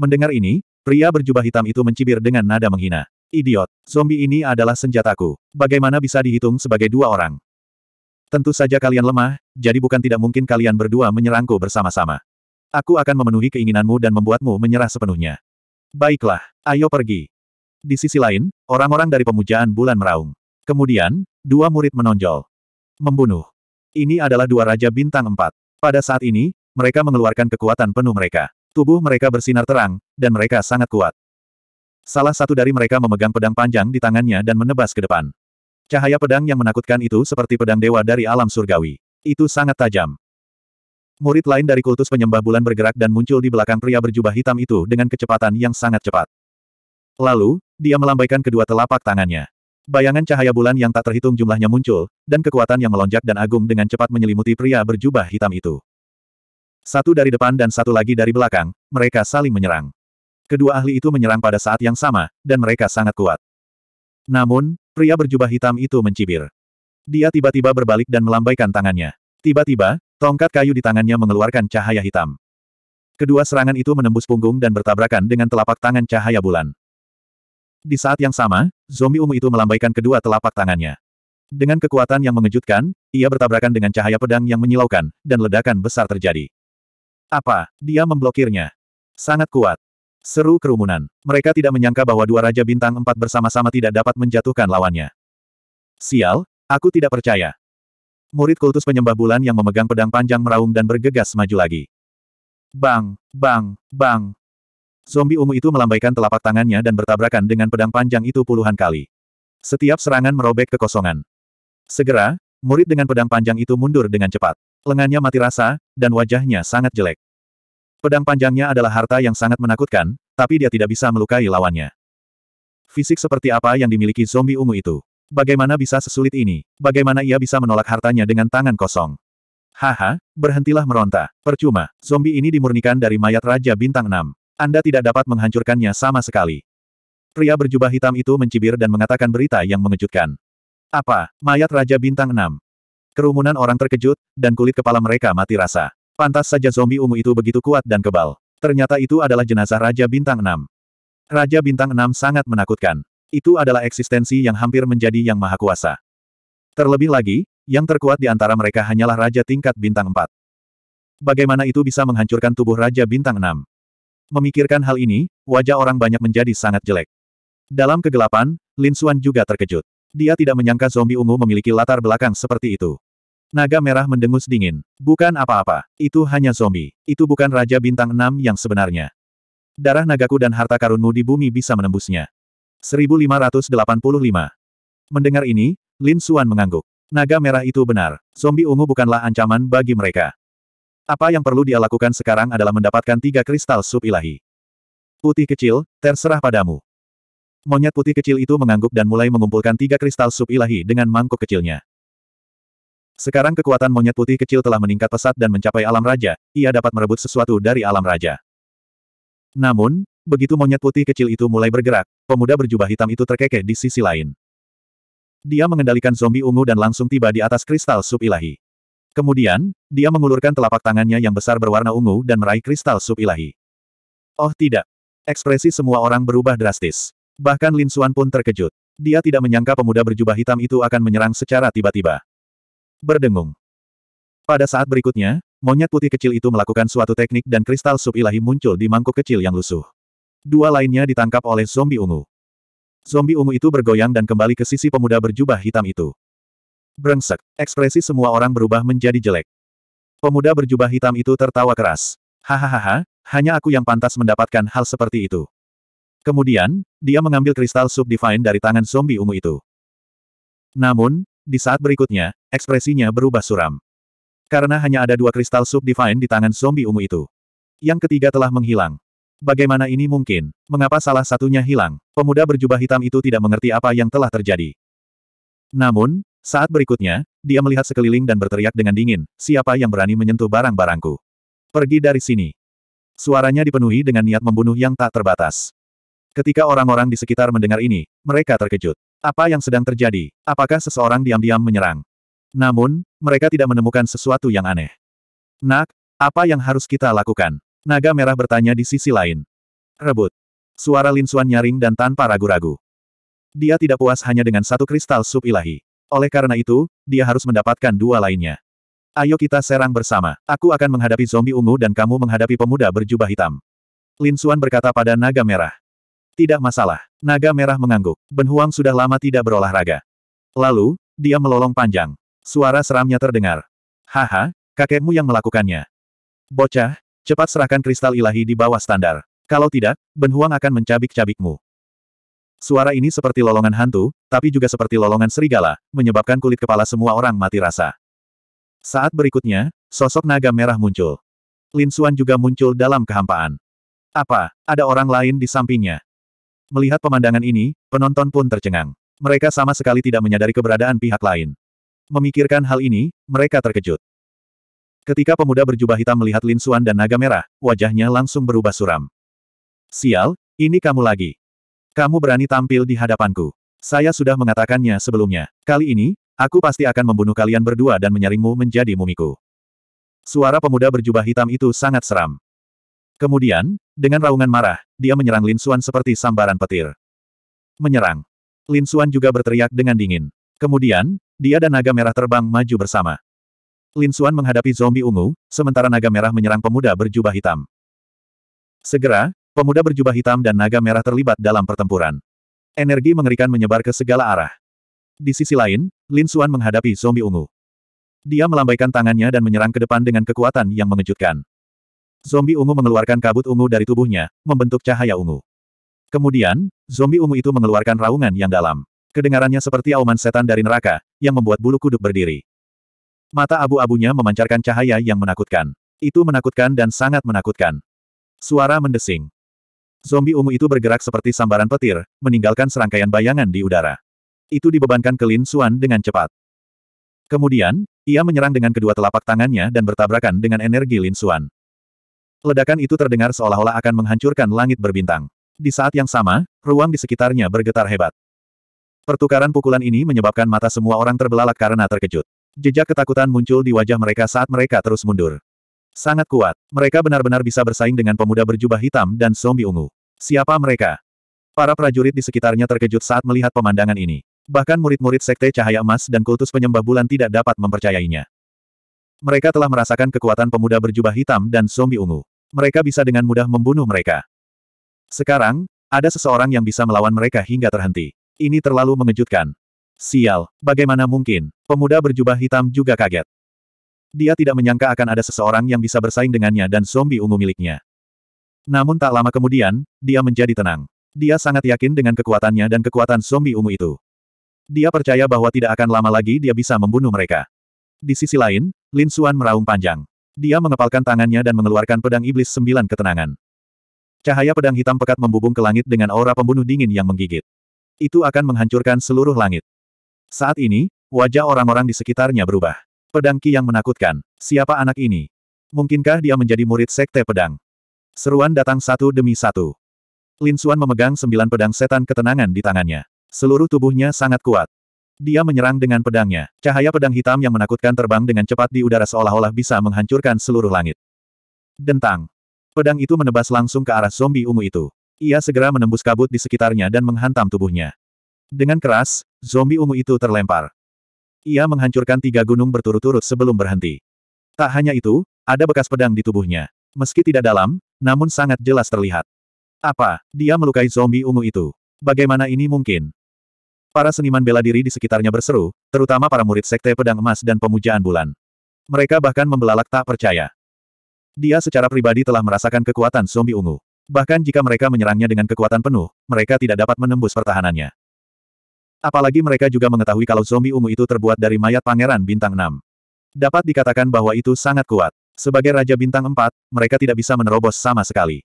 [SPEAKER 1] Mendengar ini, Pria berjubah hitam itu mencibir dengan nada menghina. Idiot, zombie ini adalah senjataku. Bagaimana bisa dihitung sebagai dua orang? Tentu saja kalian lemah, jadi bukan tidak mungkin kalian berdua menyerangku bersama-sama. Aku akan memenuhi keinginanmu dan membuatmu menyerah sepenuhnya. Baiklah, ayo pergi. Di sisi lain, orang-orang dari pemujaan bulan meraung. Kemudian, dua murid menonjol. Membunuh. Ini adalah dua raja bintang empat. Pada saat ini, mereka mengeluarkan kekuatan penuh mereka. Tubuh mereka bersinar terang, dan mereka sangat kuat. Salah satu dari mereka memegang pedang panjang di tangannya dan menebas ke depan. Cahaya pedang yang menakutkan itu seperti pedang dewa dari alam surgawi. Itu sangat tajam. Murid lain dari kultus penyembah bulan bergerak dan muncul di belakang pria berjubah hitam itu dengan kecepatan yang sangat cepat. Lalu, dia melambaikan kedua telapak tangannya. Bayangan cahaya bulan yang tak terhitung jumlahnya muncul, dan kekuatan yang melonjak dan agung dengan cepat menyelimuti pria berjubah hitam itu. Satu dari depan dan satu lagi dari belakang, mereka saling menyerang. Kedua ahli itu menyerang pada saat yang sama, dan mereka sangat kuat. Namun, pria berjubah hitam itu mencibir. Dia tiba-tiba berbalik dan melambaikan tangannya. Tiba-tiba, tongkat kayu di tangannya mengeluarkan cahaya hitam. Kedua serangan itu menembus punggung dan bertabrakan dengan telapak tangan cahaya bulan. Di saat yang sama, zombie ungu itu melambaikan kedua telapak tangannya. Dengan kekuatan yang mengejutkan, ia bertabrakan dengan cahaya pedang yang menyilaukan, dan ledakan besar terjadi. Apa, dia memblokirnya. Sangat kuat. Seru kerumunan. Mereka tidak menyangka bahwa dua Raja Bintang empat bersama-sama tidak dapat menjatuhkan lawannya. Sial, aku tidak percaya. Murid kultus penyembah bulan yang memegang pedang panjang meraung dan bergegas maju lagi. Bang, bang, bang. Zombie ungu itu melambaikan telapak tangannya dan bertabrakan dengan pedang panjang itu puluhan kali. Setiap serangan merobek kekosongan. Segera, murid dengan pedang panjang itu mundur dengan cepat. Lengannya mati rasa, dan wajahnya sangat jelek. Pedang panjangnya adalah harta yang sangat menakutkan, tapi dia tidak bisa melukai lawannya. Fisik seperti apa yang dimiliki zombie ungu itu? Bagaimana bisa sesulit ini? Bagaimana ia bisa menolak hartanya dengan tangan kosong? Haha, berhentilah meronta. Percuma, zombie ini dimurnikan dari mayat Raja Bintang 6. Anda tidak dapat menghancurkannya sama sekali. Pria berjubah hitam itu mencibir dan mengatakan berita yang mengejutkan. Apa, mayat Raja Bintang 6? Kerumunan orang terkejut, dan kulit kepala mereka mati rasa. Pantas saja zombie ungu itu begitu kuat dan kebal. Ternyata itu adalah jenazah Raja Bintang 6. Raja Bintang 6 sangat menakutkan. Itu adalah eksistensi yang hampir menjadi yang maha kuasa. Terlebih lagi, yang terkuat di antara mereka hanyalah Raja tingkat Bintang 4. Bagaimana itu bisa menghancurkan tubuh Raja Bintang 6? Memikirkan hal ini, wajah orang banyak menjadi sangat jelek. Dalam kegelapan, Lin Xuan juga terkejut. Dia tidak menyangka zombie ungu memiliki latar belakang seperti itu. Naga merah mendengus dingin. Bukan apa-apa. Itu hanya zombie. Itu bukan Raja Bintang 6 yang sebenarnya. Darah nagaku dan harta karunmu di bumi bisa menembusnya. 1585. Mendengar ini, Lin Suan mengangguk. Naga merah itu benar. Zombie ungu bukanlah ancaman bagi mereka. Apa yang perlu dia lakukan sekarang adalah mendapatkan tiga kristal sub ilahi. Putih kecil, terserah padamu. Monyet putih kecil itu mengangguk dan mulai mengumpulkan tiga kristal sub ilahi dengan mangkuk kecilnya. Sekarang kekuatan monyet putih kecil telah meningkat pesat dan mencapai alam raja, ia dapat merebut sesuatu dari alam raja. Namun, begitu monyet putih kecil itu mulai bergerak, pemuda berjubah hitam itu terkekeh di sisi lain. Dia mengendalikan zombie ungu dan langsung tiba di atas kristal sub ilahi. Kemudian, dia mengulurkan telapak tangannya yang besar berwarna ungu dan meraih kristal sub ilahi. Oh tidak. Ekspresi semua orang berubah drastis. Bahkan Lin Suan pun terkejut. Dia tidak menyangka pemuda berjubah hitam itu akan menyerang secara tiba-tiba berdengung. Pada saat berikutnya, monyet putih kecil itu melakukan suatu teknik dan kristal sub ilahi muncul di mangkuk kecil yang lusuh. Dua lainnya ditangkap oleh zombie ungu. Zombie ungu itu bergoyang dan kembali ke sisi pemuda berjubah hitam itu. Brengsek, ekspresi semua orang berubah menjadi jelek. Pemuda berjubah hitam itu tertawa keras. Hahaha, hanya aku yang pantas mendapatkan hal seperti itu. Kemudian, dia mengambil kristal sub divine dari tangan zombie ungu itu. Namun, di saat berikutnya, ekspresinya berubah suram. Karena hanya ada dua kristal subdivine di tangan zombie ungu itu. Yang ketiga telah menghilang. Bagaimana ini mungkin? Mengapa salah satunya hilang? Pemuda berjubah hitam itu tidak mengerti apa yang telah terjadi. Namun, saat berikutnya, dia melihat sekeliling dan berteriak dengan dingin, siapa yang berani menyentuh barang-barangku? Pergi dari sini. Suaranya dipenuhi dengan niat membunuh yang tak terbatas. Ketika orang-orang di sekitar mendengar ini, mereka terkejut. Apa yang sedang terjadi? Apakah seseorang diam-diam menyerang? Namun, mereka tidak menemukan sesuatu yang aneh. Nak, apa yang harus kita lakukan? Naga merah bertanya di sisi lain. Rebut. Suara Lin Linsuan nyaring dan tanpa ragu-ragu. Dia tidak puas hanya dengan satu kristal sub ilahi. Oleh karena itu, dia harus mendapatkan dua lainnya. Ayo kita serang bersama. Aku akan menghadapi zombie ungu dan kamu menghadapi pemuda berjubah hitam. Lin Linsuan berkata pada naga merah. Tidak masalah. Naga merah mengangguk. Ben Huang sudah lama tidak berolahraga. Lalu, dia melolong panjang. Suara seramnya terdengar. Haha, kakekmu yang melakukannya. Bocah, cepat serahkan kristal ilahi di bawah standar. Kalau tidak, Ben Huang akan mencabik-cabikmu. Suara ini seperti lolongan hantu, tapi juga seperti lolongan serigala, menyebabkan kulit kepala semua orang mati rasa. Saat berikutnya, sosok naga merah muncul. Lin Xuan juga muncul dalam kehampaan. Apa, ada orang lain di sampingnya? Melihat pemandangan ini, penonton pun tercengang. Mereka sama sekali tidak menyadari keberadaan pihak lain. Memikirkan hal ini, mereka terkejut. Ketika pemuda berjubah hitam melihat Lin Suan dan naga merah, wajahnya langsung berubah suram. Sial, ini kamu lagi. Kamu berani tampil di hadapanku. Saya sudah mengatakannya sebelumnya. Kali ini, aku pasti akan membunuh kalian berdua dan menyaringmu menjadi mumiku. Suara pemuda berjubah hitam itu sangat seram. Kemudian, dengan raungan marah, dia menyerang Lin Xuan seperti sambaran petir. Menyerang. Lin Xuan juga berteriak dengan dingin. Kemudian, dia dan naga merah terbang maju bersama. Lin Xuan menghadapi zombie ungu, sementara naga merah menyerang pemuda berjubah hitam. Segera, pemuda berjubah hitam dan naga merah terlibat dalam pertempuran. Energi mengerikan menyebar ke segala arah. Di sisi lain, Lin Xuan menghadapi zombie ungu. Dia melambaikan tangannya dan menyerang ke depan dengan kekuatan yang mengejutkan. Zombie ungu mengeluarkan kabut ungu dari tubuhnya, membentuk cahaya ungu. Kemudian, zombie ungu itu mengeluarkan raungan yang dalam. Kedengarannya seperti auman setan dari neraka, yang membuat bulu kuduk berdiri. Mata abu-abunya memancarkan cahaya yang menakutkan. Itu menakutkan dan sangat menakutkan. Suara mendesing. Zombie ungu itu bergerak seperti sambaran petir, meninggalkan serangkaian bayangan di udara. Itu dibebankan ke Lin Xuan dengan cepat. Kemudian, ia menyerang dengan kedua telapak tangannya dan bertabrakan dengan energi Lin Xuan. Ledakan itu terdengar seolah-olah akan menghancurkan langit berbintang. Di saat yang sama, ruang di sekitarnya bergetar hebat. Pertukaran pukulan ini menyebabkan mata semua orang terbelalak karena terkejut. Jejak ketakutan muncul di wajah mereka saat mereka terus mundur. Sangat kuat. Mereka benar-benar bisa bersaing dengan pemuda berjubah hitam dan zombie ungu. Siapa mereka? Para prajurit di sekitarnya terkejut saat melihat pemandangan ini. Bahkan murid-murid sekte cahaya emas dan kultus penyembah bulan tidak dapat mempercayainya. Mereka telah merasakan kekuatan pemuda berjubah hitam dan zombie ungu mereka bisa dengan mudah membunuh mereka. Sekarang, ada seseorang yang bisa melawan mereka hingga terhenti. Ini terlalu mengejutkan. Sial, bagaimana mungkin? Pemuda berjubah hitam juga kaget. Dia tidak menyangka akan ada seseorang yang bisa bersaing dengannya dan zombie ungu miliknya. Namun tak lama kemudian, dia menjadi tenang. Dia sangat yakin dengan kekuatannya dan kekuatan zombie ungu itu. Dia percaya bahwa tidak akan lama lagi dia bisa membunuh mereka. Di sisi lain, Lin Suan meraung panjang. Dia mengepalkan tangannya dan mengeluarkan pedang iblis sembilan ketenangan. Cahaya pedang hitam pekat membubung ke langit dengan aura pembunuh dingin yang menggigit. Itu akan menghancurkan seluruh langit. Saat ini, wajah orang-orang di sekitarnya berubah. Pedang Ki yang menakutkan. Siapa anak ini? Mungkinkah dia menjadi murid Sekte Pedang? Seruan datang satu demi satu. Lin Suan memegang sembilan pedang setan ketenangan di tangannya. Seluruh tubuhnya sangat kuat. Dia menyerang dengan pedangnya. Cahaya pedang hitam yang menakutkan terbang dengan cepat di udara seolah-olah bisa menghancurkan seluruh langit. Dentang. Pedang itu menebas langsung ke arah zombie ungu itu. Ia segera menembus kabut di sekitarnya dan menghantam tubuhnya. Dengan keras, zombie ungu itu terlempar. Ia menghancurkan tiga gunung berturut-turut sebelum berhenti. Tak hanya itu, ada bekas pedang di tubuhnya. Meski tidak dalam, namun sangat jelas terlihat. Apa, dia melukai zombie ungu itu? Bagaimana ini mungkin? Para seniman bela diri di sekitarnya berseru, terutama para murid Sekte Pedang Emas dan Pemujaan Bulan. Mereka bahkan membelalak tak percaya. Dia secara pribadi telah merasakan kekuatan zombie ungu. Bahkan jika mereka menyerangnya dengan kekuatan penuh, mereka tidak dapat menembus pertahanannya. Apalagi mereka juga mengetahui kalau zombie ungu itu terbuat dari mayat pangeran bintang 6. Dapat dikatakan bahwa itu sangat kuat. Sebagai Raja Bintang 4, mereka tidak bisa menerobos sama sekali.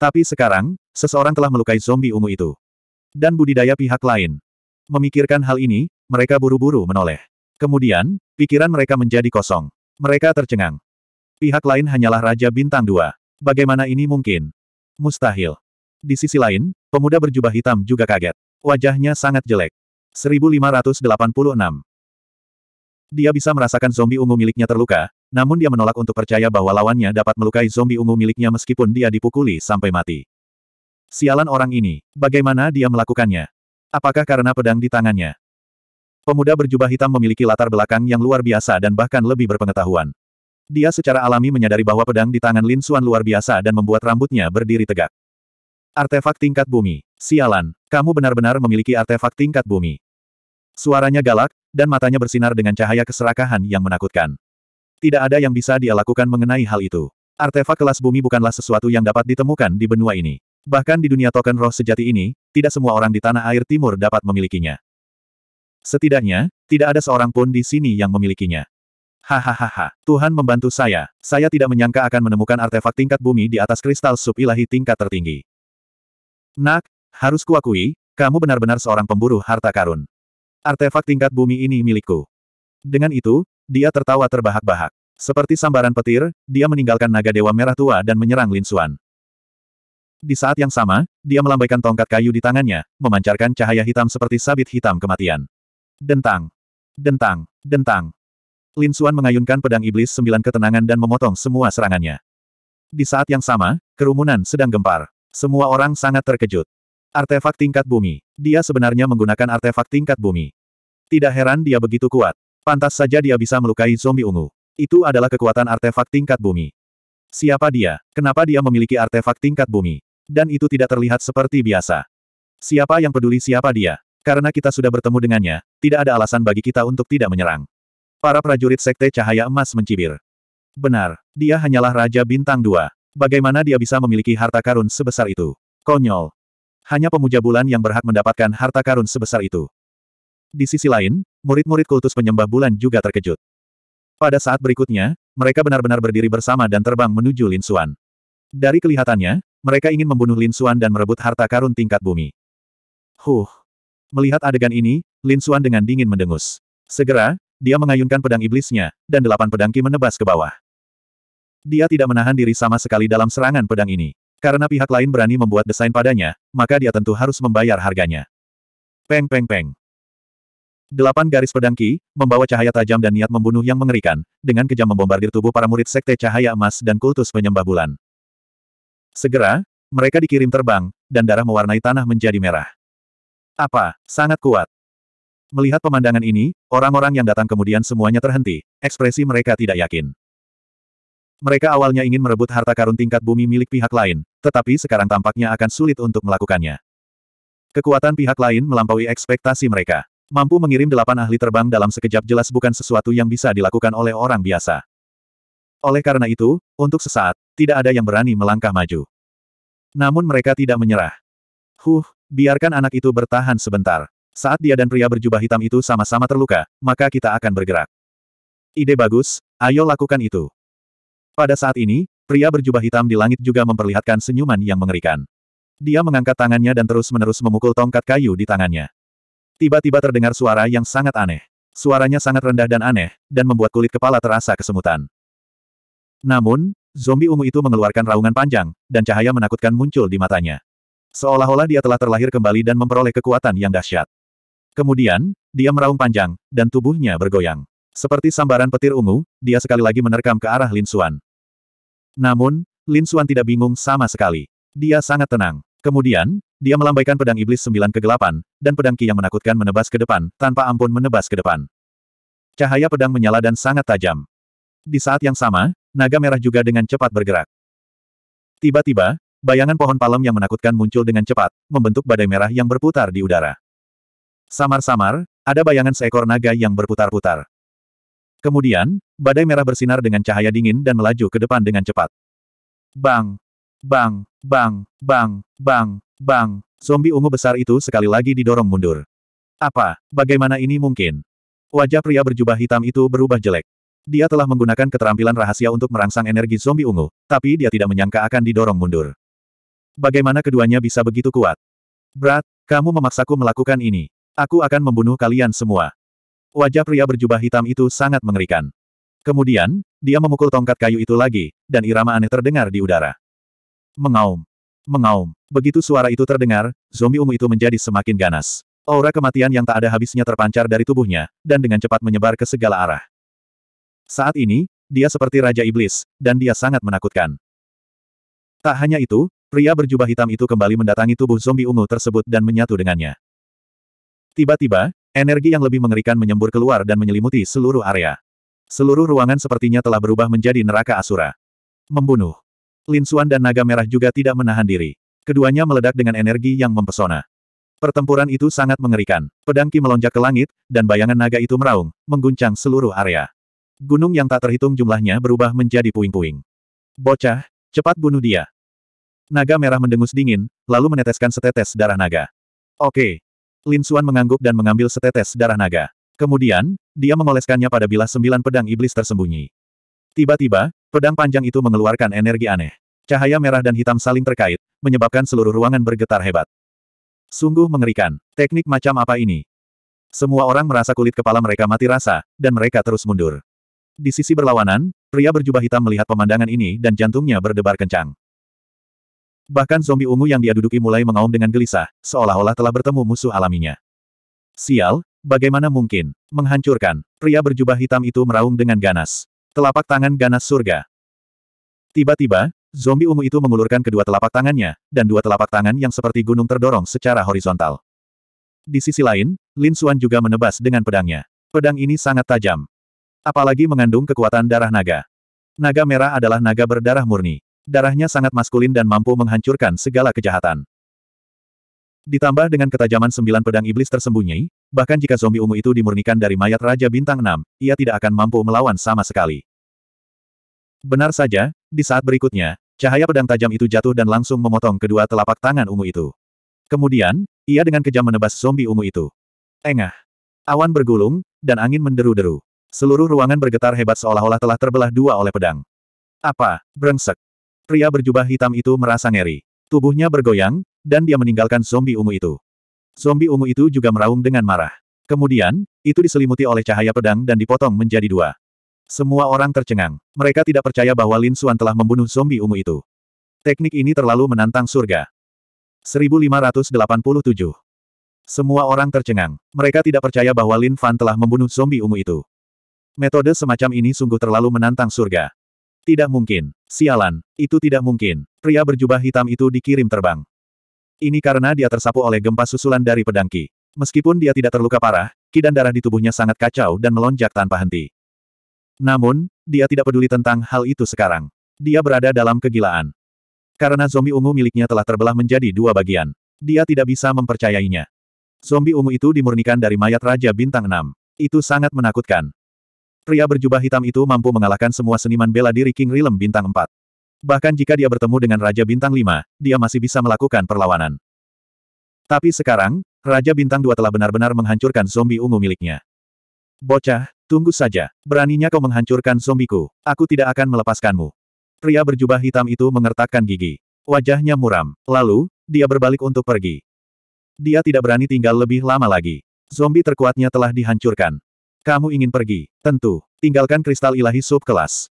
[SPEAKER 1] Tapi sekarang, seseorang telah melukai zombie ungu itu. Dan budidaya pihak lain, Memikirkan hal ini, mereka buru-buru menoleh. Kemudian, pikiran mereka menjadi kosong. Mereka tercengang. Pihak lain hanyalah Raja Bintang Dua. Bagaimana ini mungkin? Mustahil. Di sisi lain, pemuda berjubah hitam juga kaget. Wajahnya sangat jelek. 1586. Dia bisa merasakan zombie ungu miliknya terluka, namun dia menolak untuk percaya bahwa lawannya dapat melukai zombie ungu miliknya meskipun dia dipukuli sampai mati. Sialan orang ini, bagaimana dia melakukannya? Apakah karena pedang di tangannya? Pemuda berjubah hitam memiliki latar belakang yang luar biasa dan bahkan lebih berpengetahuan. Dia secara alami menyadari bahwa pedang di tangan Lin Suan luar biasa dan membuat rambutnya berdiri tegak. Artefak tingkat bumi. Sialan, kamu benar-benar memiliki artefak tingkat bumi. Suaranya galak, dan matanya bersinar dengan cahaya keserakahan yang menakutkan. Tidak ada yang bisa dia lakukan mengenai hal itu. Artefak kelas bumi bukanlah sesuatu yang dapat ditemukan di benua ini. Bahkan di dunia token roh sejati ini, tidak semua orang di tanah air timur dapat memilikinya. Setidaknya, tidak ada seorang pun di sini yang memilikinya. Hahaha, Tuhan membantu saya. Saya tidak menyangka akan menemukan artefak tingkat bumi di atas kristal sub ilahi tingkat tertinggi. Nak, harus kuakui, kamu benar-benar seorang pemburu harta karun. Artefak tingkat bumi ini milikku. Dengan itu, dia tertawa terbahak-bahak. Seperti sambaran petir, dia meninggalkan naga dewa merah tua dan menyerang Lin Xuan. Di saat yang sama, dia melambaikan tongkat kayu di tangannya, memancarkan cahaya hitam seperti sabit hitam kematian. Dentang! Dentang! Dentang! Lin Xuan mengayunkan pedang iblis sembilan ketenangan dan memotong semua serangannya. Di saat yang sama, kerumunan sedang gempar. Semua orang sangat terkejut. Artefak tingkat bumi. Dia sebenarnya menggunakan artefak tingkat bumi. Tidak heran dia begitu kuat. Pantas saja dia bisa melukai zombie ungu. Itu adalah kekuatan artefak tingkat bumi. Siapa dia? Kenapa dia memiliki artefak tingkat bumi? dan itu tidak terlihat seperti biasa. Siapa yang peduli siapa dia? Karena kita sudah bertemu dengannya, tidak ada alasan bagi kita untuk tidak menyerang. Para prajurit Sekte Cahaya Emas mencibir. Benar, dia hanyalah Raja Bintang Dua. Bagaimana dia bisa memiliki harta karun sebesar itu? Konyol. Hanya pemuja bulan yang berhak mendapatkan harta karun sebesar itu. Di sisi lain, murid-murid kultus penyembah bulan juga terkejut. Pada saat berikutnya, mereka benar-benar berdiri bersama dan terbang menuju Lin Xuan. Dari kelihatannya, mereka ingin membunuh Lin Xuan dan merebut harta karun tingkat bumi. Huh. Melihat adegan ini, Lin Xuan dengan dingin mendengus. Segera, dia mengayunkan pedang iblisnya, dan delapan pedang ki menebas ke bawah. Dia tidak menahan diri sama sekali dalam serangan pedang ini. Karena pihak lain berani membuat desain padanya, maka dia tentu harus membayar harganya. Peng peng peng. Delapan garis pedang Ki, membawa cahaya tajam dan niat membunuh yang mengerikan, dengan kejam membombardir tubuh para murid Sekte Cahaya Emas dan kultus penyembah bulan. Segera, mereka dikirim terbang, dan darah mewarnai tanah menjadi merah. Apa, sangat kuat. Melihat pemandangan ini, orang-orang yang datang kemudian semuanya terhenti, ekspresi mereka tidak yakin. Mereka awalnya ingin merebut harta karun tingkat bumi milik pihak lain, tetapi sekarang tampaknya akan sulit untuk melakukannya. Kekuatan pihak lain melampaui ekspektasi mereka. Mampu mengirim delapan ahli terbang dalam sekejap jelas bukan sesuatu yang bisa dilakukan oleh orang biasa. Oleh karena itu, untuk sesaat, tidak ada yang berani melangkah maju. Namun mereka tidak menyerah. Huh, biarkan anak itu bertahan sebentar. Saat dia dan pria berjubah hitam itu sama-sama terluka, maka kita akan bergerak. Ide bagus, ayo lakukan itu. Pada saat ini, pria berjubah hitam di langit juga memperlihatkan senyuman yang mengerikan. Dia mengangkat tangannya dan terus-menerus memukul tongkat kayu di tangannya. Tiba-tiba terdengar suara yang sangat aneh. Suaranya sangat rendah dan aneh, dan membuat kulit kepala terasa kesemutan. Namun, zombie ungu itu mengeluarkan raungan panjang, dan cahaya menakutkan muncul di matanya. Seolah-olah dia telah terlahir kembali dan memperoleh kekuatan yang dahsyat. Kemudian, dia meraung panjang, dan tubuhnya bergoyang. Seperti sambaran petir ungu, dia sekali lagi menerkam ke arah Lin Xuan. Namun, Lin Xuan tidak bingung sama sekali. Dia sangat tenang. Kemudian, dia melambaikan pedang iblis sembilan kegelapan, dan pedang ki yang menakutkan menebas ke depan, tanpa ampun menebas ke depan. Cahaya pedang menyala dan sangat tajam. Di saat yang sama, naga merah juga dengan cepat bergerak. Tiba-tiba, bayangan pohon palem yang menakutkan muncul dengan cepat, membentuk badai merah yang berputar di udara. Samar-samar, ada bayangan seekor naga yang berputar-putar. Kemudian, badai merah bersinar dengan cahaya dingin dan melaju ke depan dengan cepat. Bang! Bang! Bang! Bang! Bang! Bang! Zombie ungu besar itu sekali lagi didorong mundur. Apa? Bagaimana ini mungkin? Wajah pria berjubah hitam itu berubah jelek. Dia telah menggunakan keterampilan rahasia untuk merangsang energi zombie ungu, tapi dia tidak menyangka akan didorong mundur. Bagaimana keduanya bisa begitu kuat? Brad, kamu memaksaku melakukan ini. Aku akan membunuh kalian semua. Wajah pria berjubah hitam itu sangat mengerikan. Kemudian, dia memukul tongkat kayu itu lagi, dan irama aneh terdengar di udara. Mengaum. Mengaum. Begitu suara itu terdengar, zombie ungu itu menjadi semakin ganas. Aura kematian yang tak ada habisnya terpancar dari tubuhnya, dan dengan cepat menyebar ke segala arah. Saat ini, dia seperti Raja Iblis, dan dia sangat menakutkan. Tak hanya itu, pria berjubah hitam itu kembali mendatangi tubuh zombie ungu tersebut dan menyatu dengannya. Tiba-tiba, energi yang lebih mengerikan menyembur keluar dan menyelimuti seluruh area. Seluruh ruangan sepertinya telah berubah menjadi neraka asura. Membunuh. Lin Xuan dan Naga Merah juga tidak menahan diri. Keduanya meledak dengan energi yang mempesona. Pertempuran itu sangat mengerikan. pedangki melonjak ke langit, dan bayangan naga itu meraung, mengguncang seluruh area. Gunung yang tak terhitung jumlahnya berubah menjadi puing-puing. Bocah, cepat bunuh dia. Naga merah mendengus dingin, lalu meneteskan setetes darah naga. Oke. Lin Xuan mengangguk dan mengambil setetes darah naga. Kemudian, dia mengoleskannya pada bilah sembilan pedang iblis tersembunyi. Tiba-tiba, pedang panjang itu mengeluarkan energi aneh. Cahaya merah dan hitam saling terkait, menyebabkan seluruh ruangan bergetar hebat. Sungguh mengerikan. Teknik macam apa ini? Semua orang merasa kulit kepala mereka mati rasa, dan mereka terus mundur. Di sisi berlawanan, pria berjubah hitam melihat pemandangan ini dan jantungnya berdebar kencang. Bahkan zombie ungu yang dia duduki mulai mengaum dengan gelisah, seolah-olah telah bertemu musuh alaminya. Sial, bagaimana mungkin? Menghancurkan, pria berjubah hitam itu meraung dengan ganas. Telapak tangan ganas surga. Tiba-tiba, zombie ungu itu mengulurkan kedua telapak tangannya, dan dua telapak tangan yang seperti gunung terdorong secara horizontal. Di sisi lain, Lin Xuan juga menebas dengan pedangnya. Pedang ini sangat tajam. Apalagi mengandung kekuatan darah naga. Naga merah adalah naga berdarah murni. Darahnya sangat maskulin dan mampu menghancurkan segala kejahatan. Ditambah dengan ketajaman sembilan pedang iblis tersembunyi, bahkan jika zombie ungu itu dimurnikan dari mayat Raja Bintang 6, ia tidak akan mampu melawan sama sekali. Benar saja, di saat berikutnya, cahaya pedang tajam itu jatuh dan langsung memotong kedua telapak tangan ungu itu. Kemudian, ia dengan kejam menebas zombie ungu itu. Engah. Awan bergulung, dan angin menderu-deru. Seluruh ruangan bergetar hebat seolah-olah telah terbelah dua oleh pedang. Apa? Brengsek. Pria berjubah hitam itu merasa ngeri. Tubuhnya bergoyang, dan dia meninggalkan zombie ungu itu. Zombie ungu itu juga meraung dengan marah. Kemudian, itu diselimuti oleh cahaya pedang dan dipotong menjadi dua. Semua orang tercengang. Mereka tidak percaya bahwa Lin Xuan telah membunuh zombie ungu itu. Teknik ini terlalu menantang surga. 1587 Semua orang tercengang. Mereka tidak percaya bahwa Lin Fan telah membunuh zombie ungu itu. Metode semacam ini sungguh terlalu menantang surga. Tidak mungkin. Sialan, itu tidak mungkin. Pria berjubah hitam itu dikirim terbang. Ini karena dia tersapu oleh gempa susulan dari pedangki. Meskipun dia tidak terluka parah, Ki darah di tubuhnya sangat kacau dan melonjak tanpa henti. Namun, dia tidak peduli tentang hal itu sekarang. Dia berada dalam kegilaan. Karena zombie ungu miliknya telah terbelah menjadi dua bagian. Dia tidak bisa mempercayainya. Zombie ungu itu dimurnikan dari mayat Raja Bintang 6. Itu sangat menakutkan. Pria berjubah hitam itu mampu mengalahkan semua seniman bela diri King Rilem bintang 4. Bahkan jika dia bertemu dengan Raja Bintang 5, dia masih bisa melakukan perlawanan. Tapi sekarang, Raja Bintang 2 telah benar-benar menghancurkan zombie ungu miliknya. Bocah, tunggu saja. Beraninya kau menghancurkan zombiku. Aku tidak akan melepaskanmu. Pria berjubah hitam itu mengertakkan gigi. Wajahnya muram. Lalu, dia berbalik untuk pergi. Dia tidak berani tinggal lebih lama lagi. Zombie terkuatnya telah dihancurkan. Kamu ingin pergi? Tentu. Tinggalkan kristal ilahi kelas.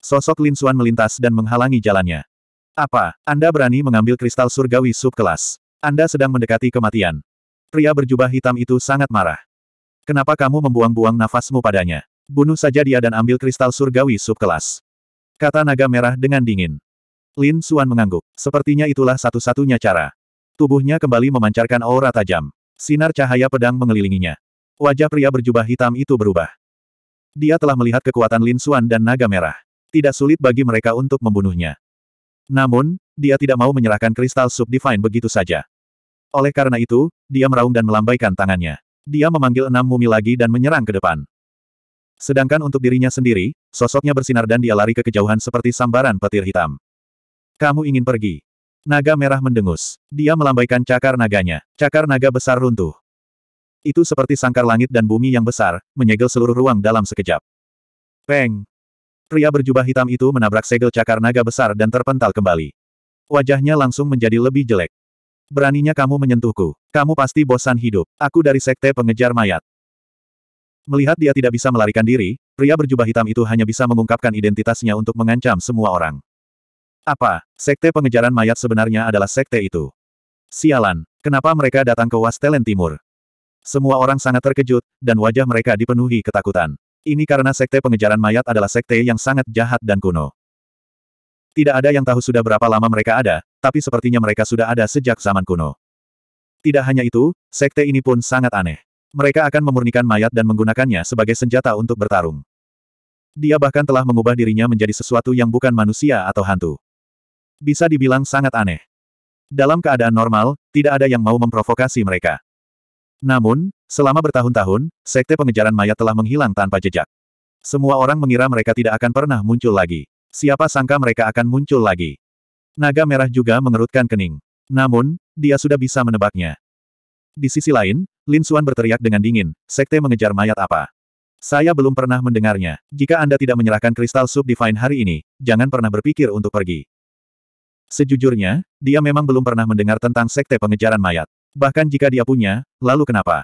[SPEAKER 1] Sosok Lin Suan melintas dan menghalangi jalannya. Apa, Anda berani mengambil kristal surgawi kelas? Anda sedang mendekati kematian. Pria berjubah hitam itu sangat marah. Kenapa kamu membuang-buang nafasmu padanya? Bunuh saja dia dan ambil kristal surgawi kelas. Kata naga merah dengan dingin. Lin Suan mengangguk. Sepertinya itulah satu-satunya cara. Tubuhnya kembali memancarkan aura tajam. Sinar cahaya pedang mengelilinginya. Wajah pria berjubah hitam itu berubah. Dia telah melihat kekuatan Lin Xuan dan naga merah. Tidak sulit bagi mereka untuk membunuhnya. Namun, dia tidak mau menyerahkan kristal subdivine begitu saja. Oleh karena itu, dia meraung dan melambaikan tangannya. Dia memanggil enam mumi lagi dan menyerang ke depan. Sedangkan untuk dirinya sendiri, sosoknya bersinar dan dia lari ke kejauhan seperti sambaran petir hitam. Kamu ingin pergi. Naga merah mendengus. Dia melambaikan cakar naganya. Cakar naga besar runtuh. Itu seperti sangkar langit dan bumi yang besar, menyegel seluruh ruang dalam sekejap. Peng! Pria berjubah hitam itu menabrak segel cakar naga besar dan terpental kembali. Wajahnya langsung menjadi lebih jelek. Beraninya kamu menyentuhku. Kamu pasti bosan hidup. Aku dari sekte pengejar mayat. Melihat dia tidak bisa melarikan diri, pria berjubah hitam itu hanya bisa mengungkapkan identitasnya untuk mengancam semua orang. Apa, sekte pengejaran mayat sebenarnya adalah sekte itu? Sialan, kenapa mereka datang ke Wastelen Timur? Semua orang sangat terkejut, dan wajah mereka dipenuhi ketakutan. Ini karena sekte pengejaran mayat adalah sekte yang sangat jahat dan kuno. Tidak ada yang tahu sudah berapa lama mereka ada, tapi sepertinya mereka sudah ada sejak zaman kuno. Tidak hanya itu, sekte ini pun sangat aneh. Mereka akan memurnikan mayat dan menggunakannya sebagai senjata untuk bertarung. Dia bahkan telah mengubah dirinya menjadi sesuatu yang bukan manusia atau hantu. Bisa dibilang sangat aneh. Dalam keadaan normal, tidak ada yang mau memprovokasi mereka. Namun, selama bertahun-tahun, sekte pengejaran mayat telah menghilang tanpa jejak. Semua orang mengira mereka tidak akan pernah muncul lagi. Siapa sangka mereka akan muncul lagi. Naga merah juga mengerutkan kening. Namun, dia sudah bisa menebaknya. Di sisi lain, Lin Suan berteriak dengan dingin, sekte mengejar mayat apa? Saya belum pernah mendengarnya. Jika Anda tidak menyerahkan kristal sub divine hari ini, jangan pernah berpikir untuk pergi. Sejujurnya, dia memang belum pernah mendengar tentang sekte pengejaran mayat. Bahkan jika dia punya, lalu kenapa?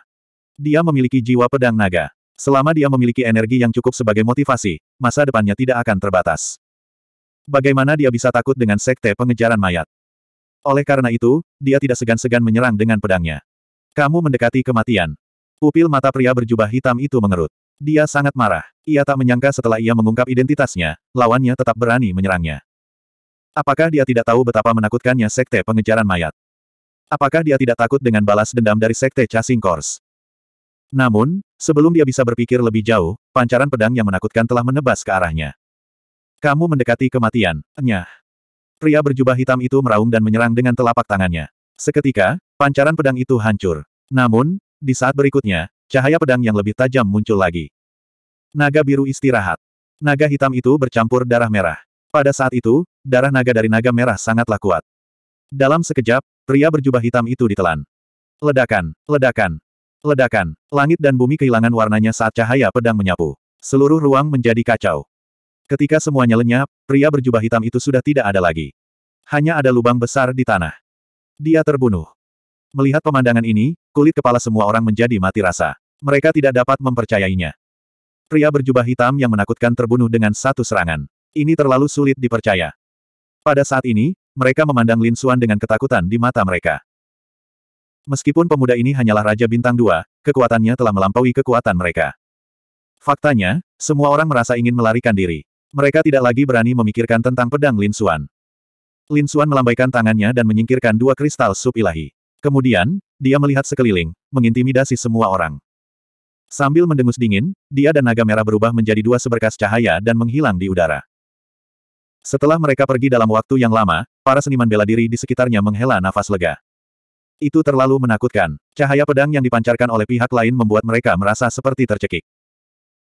[SPEAKER 1] Dia memiliki jiwa pedang naga. Selama dia memiliki energi yang cukup sebagai motivasi, masa depannya tidak akan terbatas. Bagaimana dia bisa takut dengan sekte pengejaran mayat? Oleh karena itu, dia tidak segan-segan menyerang dengan pedangnya. Kamu mendekati kematian. Pupil mata pria berjubah hitam itu mengerut. Dia sangat marah. Ia tak menyangka setelah ia mengungkap identitasnya, lawannya tetap berani menyerangnya. Apakah dia tidak tahu betapa menakutkannya sekte pengejaran mayat? Apakah dia tidak takut dengan balas dendam dari Sekte Chasing Kors? Namun, sebelum dia bisa berpikir lebih jauh, pancaran pedang yang menakutkan telah menebas ke arahnya. Kamu mendekati kematian, nyah. Pria berjubah hitam itu meraung dan menyerang dengan telapak tangannya. Seketika, pancaran pedang itu hancur. Namun, di saat berikutnya, cahaya pedang yang lebih tajam muncul lagi. Naga biru istirahat. Naga hitam itu bercampur darah merah. Pada saat itu, darah naga dari naga merah sangatlah kuat. Dalam sekejap, pria berjubah hitam itu ditelan. Ledakan, ledakan, ledakan. Langit dan bumi kehilangan warnanya saat cahaya pedang menyapu. Seluruh ruang menjadi kacau. Ketika semuanya lenyap, pria berjubah hitam itu sudah tidak ada lagi. Hanya ada lubang besar di tanah. Dia terbunuh. Melihat pemandangan ini, kulit kepala semua orang menjadi mati rasa. Mereka tidak dapat mempercayainya. Pria berjubah hitam yang menakutkan terbunuh dengan satu serangan. Ini terlalu sulit dipercaya. Pada saat ini, mereka memandang Lin Xuan dengan ketakutan di mata mereka. Meskipun pemuda ini hanyalah Raja Bintang Dua, kekuatannya telah melampaui kekuatan mereka. Faktanya, semua orang merasa ingin melarikan diri. Mereka tidak lagi berani memikirkan tentang pedang Lin Xuan. Lin Xuan melambaikan tangannya dan menyingkirkan dua kristal sup ilahi. Kemudian, dia melihat sekeliling, mengintimidasi semua orang. Sambil mendengus dingin, dia dan naga merah berubah menjadi dua seberkas cahaya dan menghilang di udara. Setelah mereka pergi dalam waktu yang lama, para seniman bela diri di sekitarnya menghela nafas lega. Itu terlalu menakutkan. Cahaya pedang yang dipancarkan oleh pihak lain membuat mereka merasa seperti tercekik.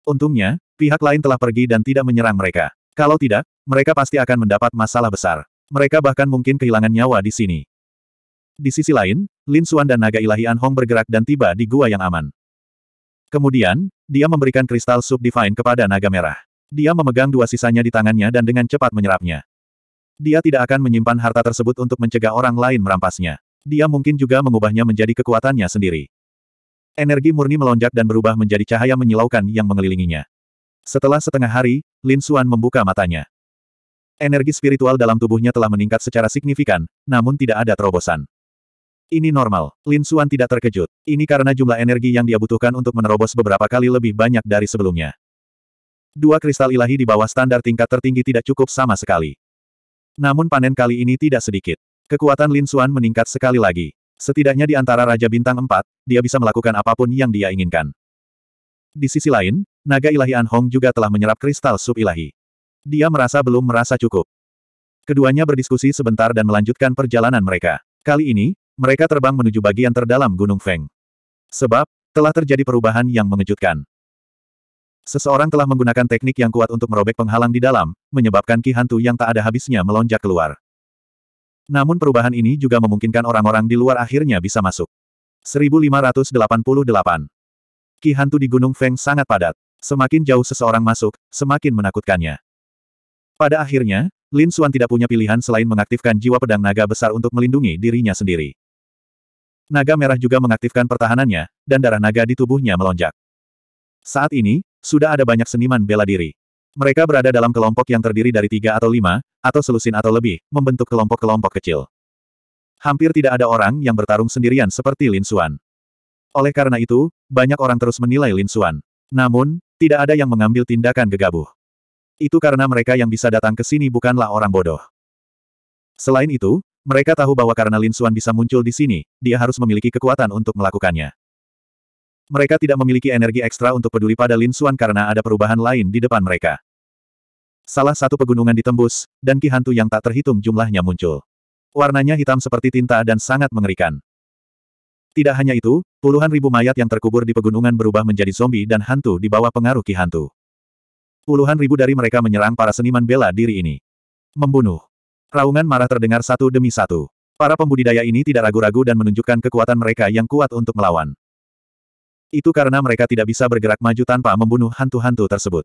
[SPEAKER 1] Untungnya, pihak lain telah pergi dan tidak menyerang mereka. Kalau tidak, mereka pasti akan mendapat masalah besar. Mereka bahkan mungkin kehilangan nyawa di sini. Di sisi lain, Lin Xuan dan naga ilahi An Hong bergerak dan tiba di gua yang aman. Kemudian, dia memberikan kristal divine kepada naga merah. Dia memegang dua sisanya di tangannya dan dengan cepat menyerapnya. Dia tidak akan menyimpan harta tersebut untuk mencegah orang lain merampasnya. Dia mungkin juga mengubahnya menjadi kekuatannya sendiri. Energi murni melonjak dan berubah menjadi cahaya menyilaukan yang mengelilinginya. Setelah setengah hari, Lin Xuan membuka matanya. Energi spiritual dalam tubuhnya telah meningkat secara signifikan, namun tidak ada terobosan. Ini normal, Lin Xuan tidak terkejut. Ini karena jumlah energi yang dia butuhkan untuk menerobos beberapa kali lebih banyak dari sebelumnya. Dua kristal ilahi di bawah standar tingkat tertinggi tidak cukup sama sekali. Namun panen kali ini tidak sedikit. Kekuatan Lin Xuan meningkat sekali lagi. Setidaknya di antara Raja Bintang 4, dia bisa melakukan apapun yang dia inginkan. Di sisi lain, naga ilahi An Hong juga telah menyerap kristal sub ilahi. Dia merasa belum merasa cukup. Keduanya berdiskusi sebentar dan melanjutkan perjalanan mereka. Kali ini, mereka terbang menuju bagian terdalam Gunung Feng. Sebab, telah terjadi perubahan yang mengejutkan. Seseorang telah menggunakan teknik yang kuat untuk merobek penghalang di dalam, menyebabkan ki hantu yang tak ada habisnya melonjak keluar. Namun perubahan ini juga memungkinkan orang-orang di luar akhirnya bisa masuk. 1588. Ki hantu di Gunung Feng sangat padat. Semakin jauh seseorang masuk, semakin menakutkannya. Pada akhirnya, Lin Xuan tidak punya pilihan selain mengaktifkan jiwa pedang naga besar untuk melindungi dirinya sendiri. Naga merah juga mengaktifkan pertahanannya, dan darah naga di tubuhnya melonjak. Saat ini, sudah ada banyak seniman bela diri. Mereka berada dalam kelompok yang terdiri dari tiga atau lima, atau selusin atau lebih, membentuk kelompok-kelompok kecil. Hampir tidak ada orang yang bertarung sendirian seperti Lin Xuan. Oleh karena itu, banyak orang terus menilai Lin Xuan. Namun, tidak ada yang mengambil tindakan gegabah. Itu karena mereka yang bisa datang ke sini bukanlah orang bodoh. Selain itu, mereka tahu bahwa karena Lin Xuan bisa muncul di sini, dia harus memiliki kekuatan untuk melakukannya. Mereka tidak memiliki energi ekstra untuk peduli pada Lin Xuan karena ada perubahan lain di depan mereka. Salah satu pegunungan ditembus, dan ki hantu yang tak terhitung jumlahnya muncul. Warnanya hitam seperti tinta dan sangat mengerikan. Tidak hanya itu, puluhan ribu mayat yang terkubur di pegunungan berubah menjadi zombie dan hantu di bawah pengaruh ki hantu. Puluhan ribu dari mereka menyerang para seniman bela diri ini. Membunuh. Raungan marah terdengar satu demi satu. Para pembudidaya ini tidak ragu-ragu dan menunjukkan kekuatan mereka yang kuat untuk melawan. Itu karena mereka tidak bisa bergerak maju tanpa membunuh hantu-hantu tersebut.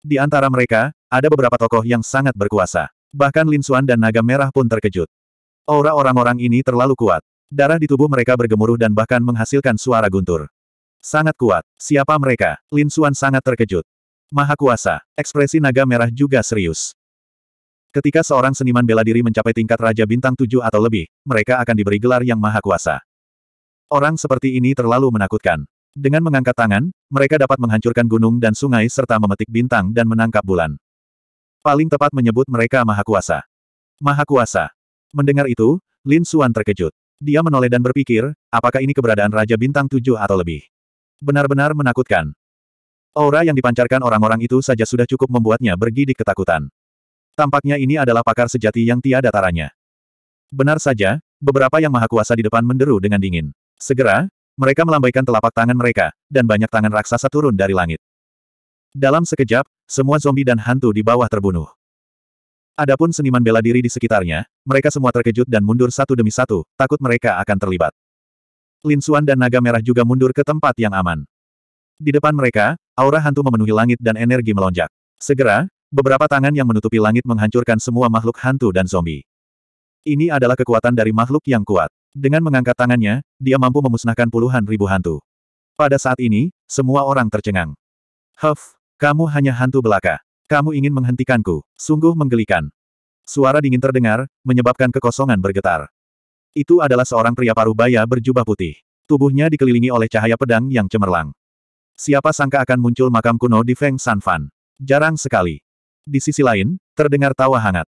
[SPEAKER 1] Di antara mereka, ada beberapa tokoh yang sangat berkuasa. Bahkan Lin Xuan dan Naga Merah pun terkejut. Aura orang-orang ini terlalu kuat. Darah di tubuh mereka bergemuruh dan bahkan menghasilkan suara guntur. Sangat kuat. Siapa mereka? Lin Xuan sangat terkejut. Maha kuasa. Ekspresi naga merah juga serius. Ketika seorang seniman bela diri mencapai tingkat Raja Bintang 7 atau lebih, mereka akan diberi gelar yang maha kuasa. Orang seperti ini terlalu menakutkan. Dengan mengangkat tangan, mereka dapat menghancurkan gunung dan sungai serta memetik bintang dan menangkap bulan. Paling tepat menyebut mereka Maha Kuasa. Maha Kuasa. Mendengar itu, Lin Xuan terkejut. Dia menoleh dan berpikir, apakah ini keberadaan Raja Bintang Tujuh atau lebih? Benar-benar menakutkan. Aura yang dipancarkan orang-orang itu saja sudah cukup membuatnya bergidik ketakutan. Tampaknya ini adalah pakar sejati yang tiada taranya. Benar saja, beberapa yang maha kuasa di depan menderu dengan dingin. Segera, mereka melambaikan telapak tangan mereka, dan banyak tangan raksasa turun dari langit. Dalam sekejap, semua zombie dan hantu di bawah terbunuh. Adapun seniman bela diri di sekitarnya, mereka semua terkejut dan mundur satu demi satu, takut mereka akan terlibat. Lin Linsuan dan naga merah juga mundur ke tempat yang aman. Di depan mereka, aura hantu memenuhi langit dan energi melonjak. Segera, beberapa tangan yang menutupi langit menghancurkan semua makhluk hantu dan zombie. Ini adalah kekuatan dari makhluk yang kuat. Dengan mengangkat tangannya, dia mampu memusnahkan puluhan ribu hantu. Pada saat ini, semua orang tercengang. Huff, kamu hanya hantu belaka. Kamu ingin menghentikanku, sungguh menggelikan. Suara dingin terdengar, menyebabkan kekosongan bergetar. Itu adalah seorang pria paruh baya berjubah putih. Tubuhnya dikelilingi oleh cahaya pedang yang cemerlang. Siapa sangka akan muncul makam kuno di Feng San Fan? Jarang sekali. Di sisi lain, terdengar tawa hangat.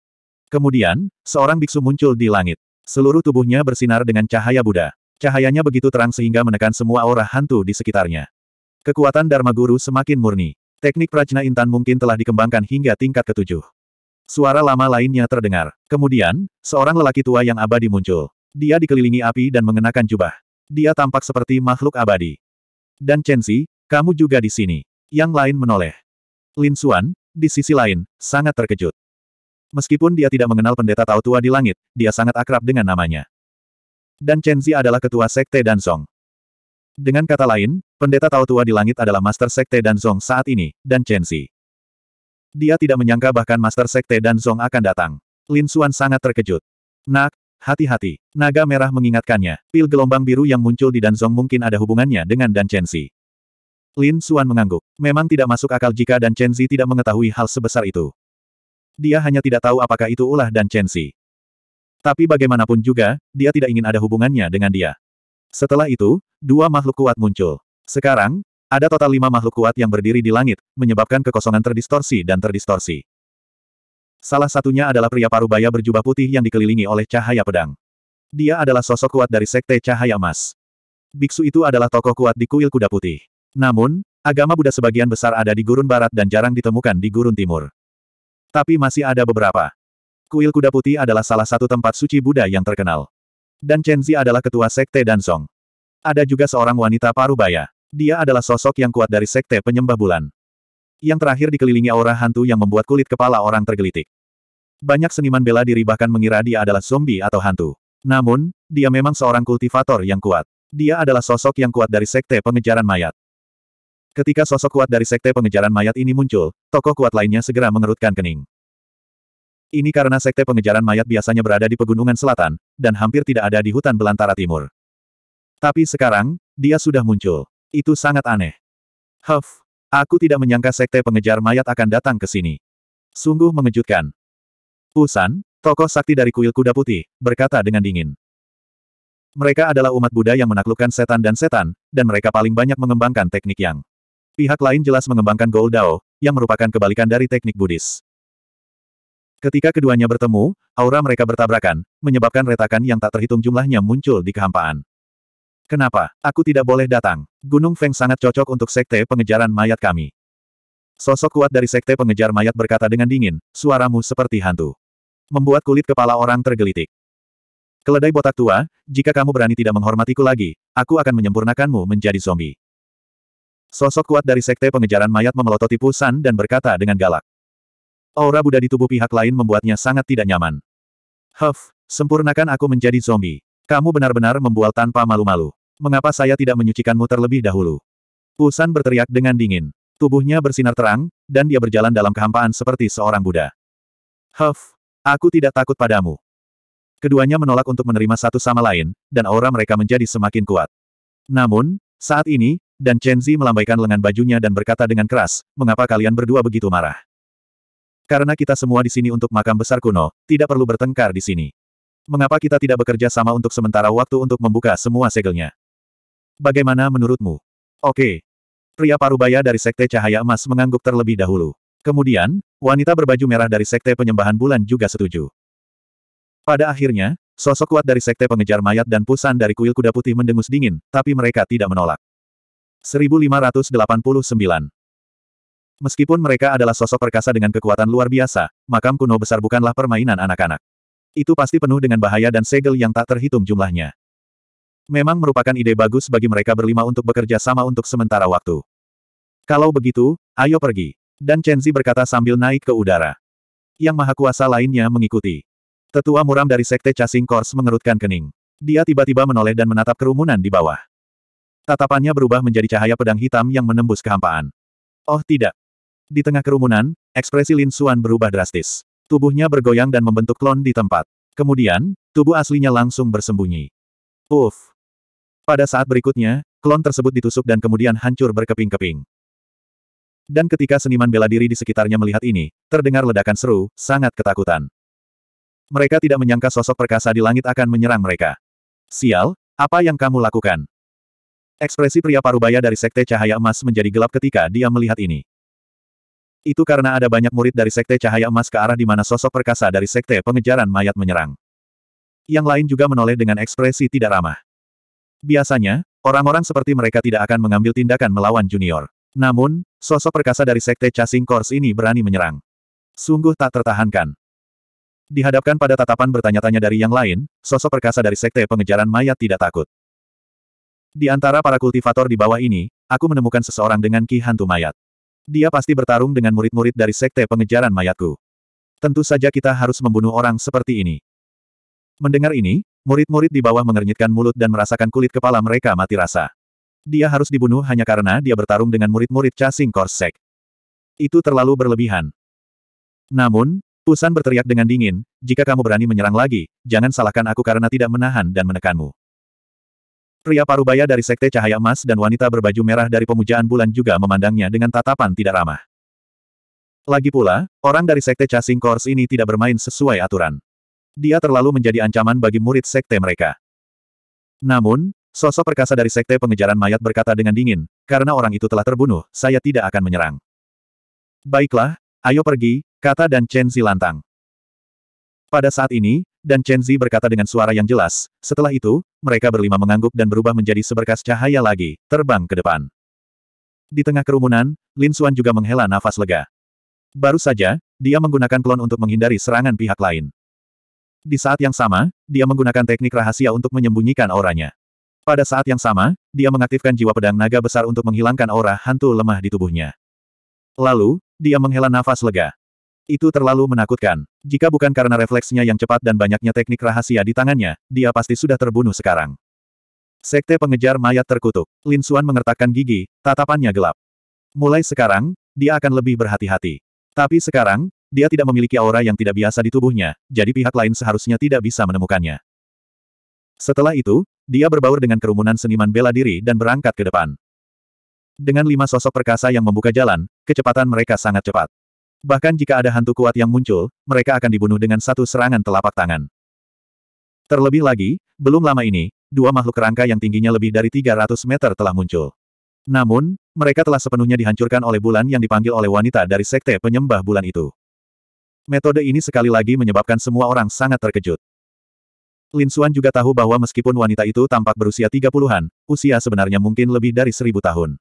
[SPEAKER 1] Kemudian, seorang biksu muncul di langit. Seluruh tubuhnya bersinar dengan cahaya Buddha. Cahayanya begitu terang sehingga menekan semua aura hantu di sekitarnya. Kekuatan Dharma Guru semakin murni. Teknik Prajna Intan mungkin telah dikembangkan hingga tingkat ketujuh. Suara lama lainnya terdengar. Kemudian, seorang lelaki tua yang abadi muncul. Dia dikelilingi api dan mengenakan jubah. Dia tampak seperti makhluk abadi. Dan Chen Xi, kamu juga di sini. Yang lain menoleh. Lin Xuan, di sisi lain, sangat terkejut. Meskipun dia tidak mengenal pendeta Tao Tua di langit, dia sangat akrab dengan namanya. Dan Chen Zi adalah ketua sekte Danzong. Dengan kata lain, pendeta Tao Tua di langit adalah master sekte Danzong saat ini, dan Chen Zi. Dia tidak menyangka bahkan master sekte Danzong akan datang. Lin Xuan sangat terkejut. Nak, hati-hati. Naga merah mengingatkannya, pil gelombang biru yang muncul di Danzong mungkin ada hubungannya dengan Dan Chen Zi. Lin Xuan mengangguk. Memang tidak masuk akal jika Dan Chen Zi tidak mengetahui hal sebesar itu. Dia hanya tidak tahu apakah itu ulah dan Chensi. Tapi bagaimanapun juga, dia tidak ingin ada hubungannya dengan dia. Setelah itu, dua makhluk kuat muncul. Sekarang, ada total lima makhluk kuat yang berdiri di langit, menyebabkan kekosongan terdistorsi dan terdistorsi. Salah satunya adalah pria parubaya berjubah putih yang dikelilingi oleh cahaya pedang. Dia adalah sosok kuat dari Sekte Cahaya Emas. Biksu itu adalah tokoh kuat di kuil kuda putih. Namun, agama Buddha sebagian besar ada di gurun barat dan jarang ditemukan di gurun timur. Tapi masih ada beberapa. Kuil Kuda Putih adalah salah satu tempat suci Buddha yang terkenal. Dan Chen Zi adalah ketua sekte Dansong. Ada juga seorang wanita parubaya. Dia adalah sosok yang kuat dari sekte penyembah bulan. Yang terakhir dikelilingi aura hantu yang membuat kulit kepala orang tergelitik. Banyak seniman bela diri bahkan mengira dia adalah zombie atau hantu. Namun, dia memang seorang kultivator yang kuat. Dia adalah sosok yang kuat dari sekte pengejaran mayat. Ketika sosok kuat dari sekte pengejaran mayat ini muncul, tokoh kuat lainnya segera mengerutkan kening. Ini karena sekte pengejaran mayat biasanya berada di pegunungan selatan, dan hampir tidak ada di hutan belantara timur. Tapi sekarang, dia sudah muncul. Itu sangat aneh. Huff, aku tidak menyangka sekte pengejar mayat akan datang ke sini. Sungguh mengejutkan. Usan, tokoh sakti dari kuil kuda putih, berkata dengan dingin. Mereka adalah umat Buddha yang menaklukkan setan dan setan, dan mereka paling banyak mengembangkan teknik yang Pihak lain jelas mengembangkan Gold Dao, yang merupakan kebalikan dari teknik Buddhis. Ketika keduanya bertemu, aura mereka bertabrakan, menyebabkan retakan yang tak terhitung jumlahnya muncul di kehampaan. Kenapa? Aku tidak boleh datang. Gunung Feng sangat cocok untuk sekte pengejaran mayat kami. Sosok kuat dari sekte pengejar mayat berkata dengan dingin, suaramu seperti hantu. Membuat kulit kepala orang tergelitik. Keledai botak tua, jika kamu berani tidak menghormatiku lagi, aku akan menyempurnakanmu menjadi zombie. Sosok kuat dari sekte pengejaran mayat memelototi Pusan dan berkata dengan galak. Aura Buddha di tubuh pihak lain membuatnya sangat tidak nyaman. Huff, sempurnakan aku menjadi zombie. Kamu benar-benar membual tanpa malu-malu. Mengapa saya tidak menyucikanmu terlebih dahulu? Pusan berteriak dengan dingin. Tubuhnya bersinar terang, dan dia berjalan dalam kehampaan seperti seorang Buddha. Huff, aku tidak takut padamu. Keduanya menolak untuk menerima satu sama lain, dan aura mereka menjadi semakin kuat. Namun, saat ini, dan Chen Zi melambaikan lengan bajunya dan berkata dengan keras, mengapa kalian berdua begitu marah? Karena kita semua di sini untuk makam besar kuno, tidak perlu bertengkar di sini. Mengapa kita tidak bekerja sama untuk sementara waktu untuk membuka semua segelnya? Bagaimana menurutmu? Oke. Pria parubaya dari Sekte Cahaya Emas mengangguk terlebih dahulu. Kemudian, wanita berbaju merah dari Sekte Penyembahan Bulan juga setuju. Pada akhirnya, sosok kuat dari Sekte Pengejar Mayat dan Pusan dari Kuil Kuda Putih mendengus dingin, tapi mereka tidak menolak. 1589. Meskipun mereka adalah sosok perkasa dengan kekuatan luar biasa, makam kuno besar bukanlah permainan anak-anak. Itu pasti penuh dengan bahaya dan segel yang tak terhitung jumlahnya. Memang merupakan ide bagus bagi mereka berlima untuk bekerja sama untuk sementara waktu. Kalau begitu, ayo pergi. Dan Chenzi berkata sambil naik ke udara. Yang maha kuasa lainnya mengikuti. Tetua muram dari Sekte Casing Kors mengerutkan kening. Dia tiba-tiba menoleh dan menatap kerumunan di bawah. Tatapannya berubah menjadi cahaya pedang hitam yang menembus kehampaan. Oh tidak. Di tengah kerumunan, ekspresi Lin Suan berubah drastis. Tubuhnya bergoyang dan membentuk klon di tempat. Kemudian, tubuh aslinya langsung bersembunyi. Uff. Pada saat berikutnya, klon tersebut ditusuk dan kemudian hancur berkeping-keping. Dan ketika seniman bela diri di sekitarnya melihat ini, terdengar ledakan seru, sangat ketakutan. Mereka tidak menyangka sosok perkasa di langit akan menyerang mereka. Sial, apa yang kamu lakukan? Ekspresi pria parubaya dari Sekte Cahaya Emas menjadi gelap ketika dia melihat ini. Itu karena ada banyak murid dari Sekte Cahaya Emas ke arah di mana sosok perkasa dari Sekte Pengejaran Mayat menyerang. Yang lain juga menoleh dengan ekspresi tidak ramah. Biasanya, orang-orang seperti mereka tidak akan mengambil tindakan melawan junior. Namun, sosok perkasa dari Sekte Chasing Course ini berani menyerang. Sungguh tak tertahankan. Dihadapkan pada tatapan bertanya-tanya dari yang lain, sosok perkasa dari Sekte Pengejaran Mayat tidak takut. Di antara para kultivator di bawah ini, aku menemukan seseorang dengan ki hantu mayat. Dia pasti bertarung dengan murid-murid dari sekte pengejaran mayatku. Tentu saja kita harus membunuh orang seperti ini. Mendengar ini, murid-murid di bawah mengernyitkan mulut dan merasakan kulit kepala mereka mati rasa. Dia harus dibunuh hanya karena dia bertarung dengan murid-murid casing korsek. Itu terlalu berlebihan. Namun, Pusan berteriak dengan dingin, jika kamu berani menyerang lagi, jangan salahkan aku karena tidak menahan dan menekanmu. Pria parubaya dari Sekte Cahaya Emas dan wanita berbaju merah dari Pemujaan Bulan juga memandangnya dengan tatapan tidak ramah. Lagi pula, orang dari Sekte casing kors ini tidak bermain sesuai aturan. Dia terlalu menjadi ancaman bagi murid Sekte mereka. Namun, sosok perkasa dari Sekte Pengejaran Mayat berkata dengan dingin, karena orang itu telah terbunuh, saya tidak akan menyerang. Baiklah, ayo pergi, kata dan Chen Zilantang. Pada saat ini, dan Chen Zi berkata dengan suara yang jelas. Setelah itu, mereka berlima mengangguk dan berubah menjadi seberkas cahaya lagi, terbang ke depan. Di tengah kerumunan, Lin Xuan juga menghela nafas lega. Baru saja, dia menggunakan klon untuk menghindari serangan pihak lain. Di saat yang sama, dia menggunakan teknik rahasia untuk menyembunyikan auranya. Pada saat yang sama, dia mengaktifkan jiwa pedang naga besar untuk menghilangkan aura hantu lemah di tubuhnya. Lalu, dia menghela nafas lega. Itu terlalu menakutkan. Jika bukan karena refleksnya yang cepat dan banyaknya teknik rahasia di tangannya, dia pasti sudah terbunuh sekarang. Sekte pengejar mayat terkutuk. Lin Suan mengertakkan gigi, tatapannya gelap. Mulai sekarang, dia akan lebih berhati-hati. Tapi sekarang, dia tidak memiliki aura yang tidak biasa di tubuhnya, jadi pihak lain seharusnya tidak bisa menemukannya. Setelah itu, dia berbaur dengan kerumunan seniman bela diri dan berangkat ke depan. Dengan lima sosok perkasa yang membuka jalan, kecepatan mereka sangat cepat. Bahkan jika ada hantu kuat yang muncul, mereka akan dibunuh dengan satu serangan telapak tangan. Terlebih lagi, belum lama ini, dua makhluk rangka yang tingginya lebih dari 300 meter telah muncul. Namun, mereka telah sepenuhnya dihancurkan oleh bulan yang dipanggil oleh wanita dari sekte penyembah bulan itu. Metode ini sekali lagi menyebabkan semua orang sangat terkejut. Lin Xuan juga tahu bahwa meskipun wanita itu tampak berusia 30-an, usia sebenarnya mungkin lebih dari seribu tahun.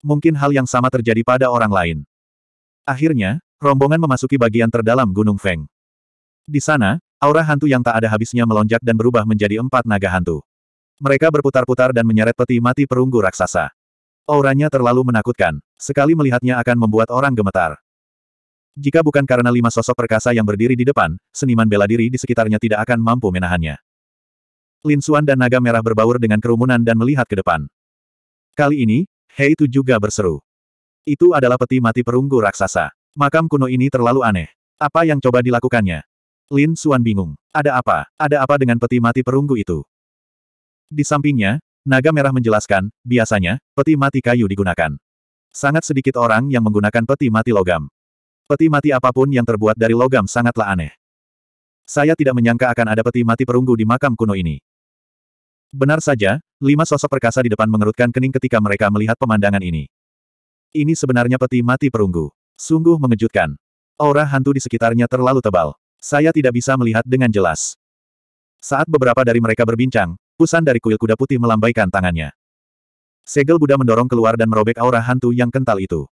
[SPEAKER 1] Mungkin hal yang sama terjadi pada orang lain. Akhirnya, rombongan memasuki bagian terdalam Gunung Feng. Di sana, aura hantu yang tak ada habisnya melonjak dan berubah menjadi empat naga hantu. Mereka berputar-putar dan menyeret peti mati perunggu raksasa. Auranya terlalu menakutkan, sekali melihatnya akan membuat orang gemetar. Jika bukan karena lima sosok perkasa yang berdiri di depan, seniman bela diri di sekitarnya tidak akan mampu menahannya. Lin Suan dan naga merah berbaur dengan kerumunan dan melihat ke depan. Kali ini, Hei itu juga berseru. Itu adalah peti mati perunggu raksasa. Makam kuno ini terlalu aneh. Apa yang coba dilakukannya? Lin Suan bingung. Ada apa? Ada apa dengan peti mati perunggu itu? Di sampingnya, naga merah menjelaskan, biasanya, peti mati kayu digunakan. Sangat sedikit orang yang menggunakan peti mati logam. Peti mati apapun yang terbuat dari logam sangatlah aneh. Saya tidak menyangka akan ada peti mati perunggu di makam kuno ini. Benar saja, lima sosok perkasa di depan mengerutkan kening ketika mereka melihat pemandangan ini. Ini sebenarnya peti mati perunggu. Sungguh mengejutkan. Aura hantu di sekitarnya terlalu tebal. Saya tidak bisa melihat dengan jelas. Saat beberapa dari mereka berbincang, pusan dari kuil kuda putih melambaikan tangannya. Segel Buddha mendorong keluar dan merobek aura hantu yang kental itu.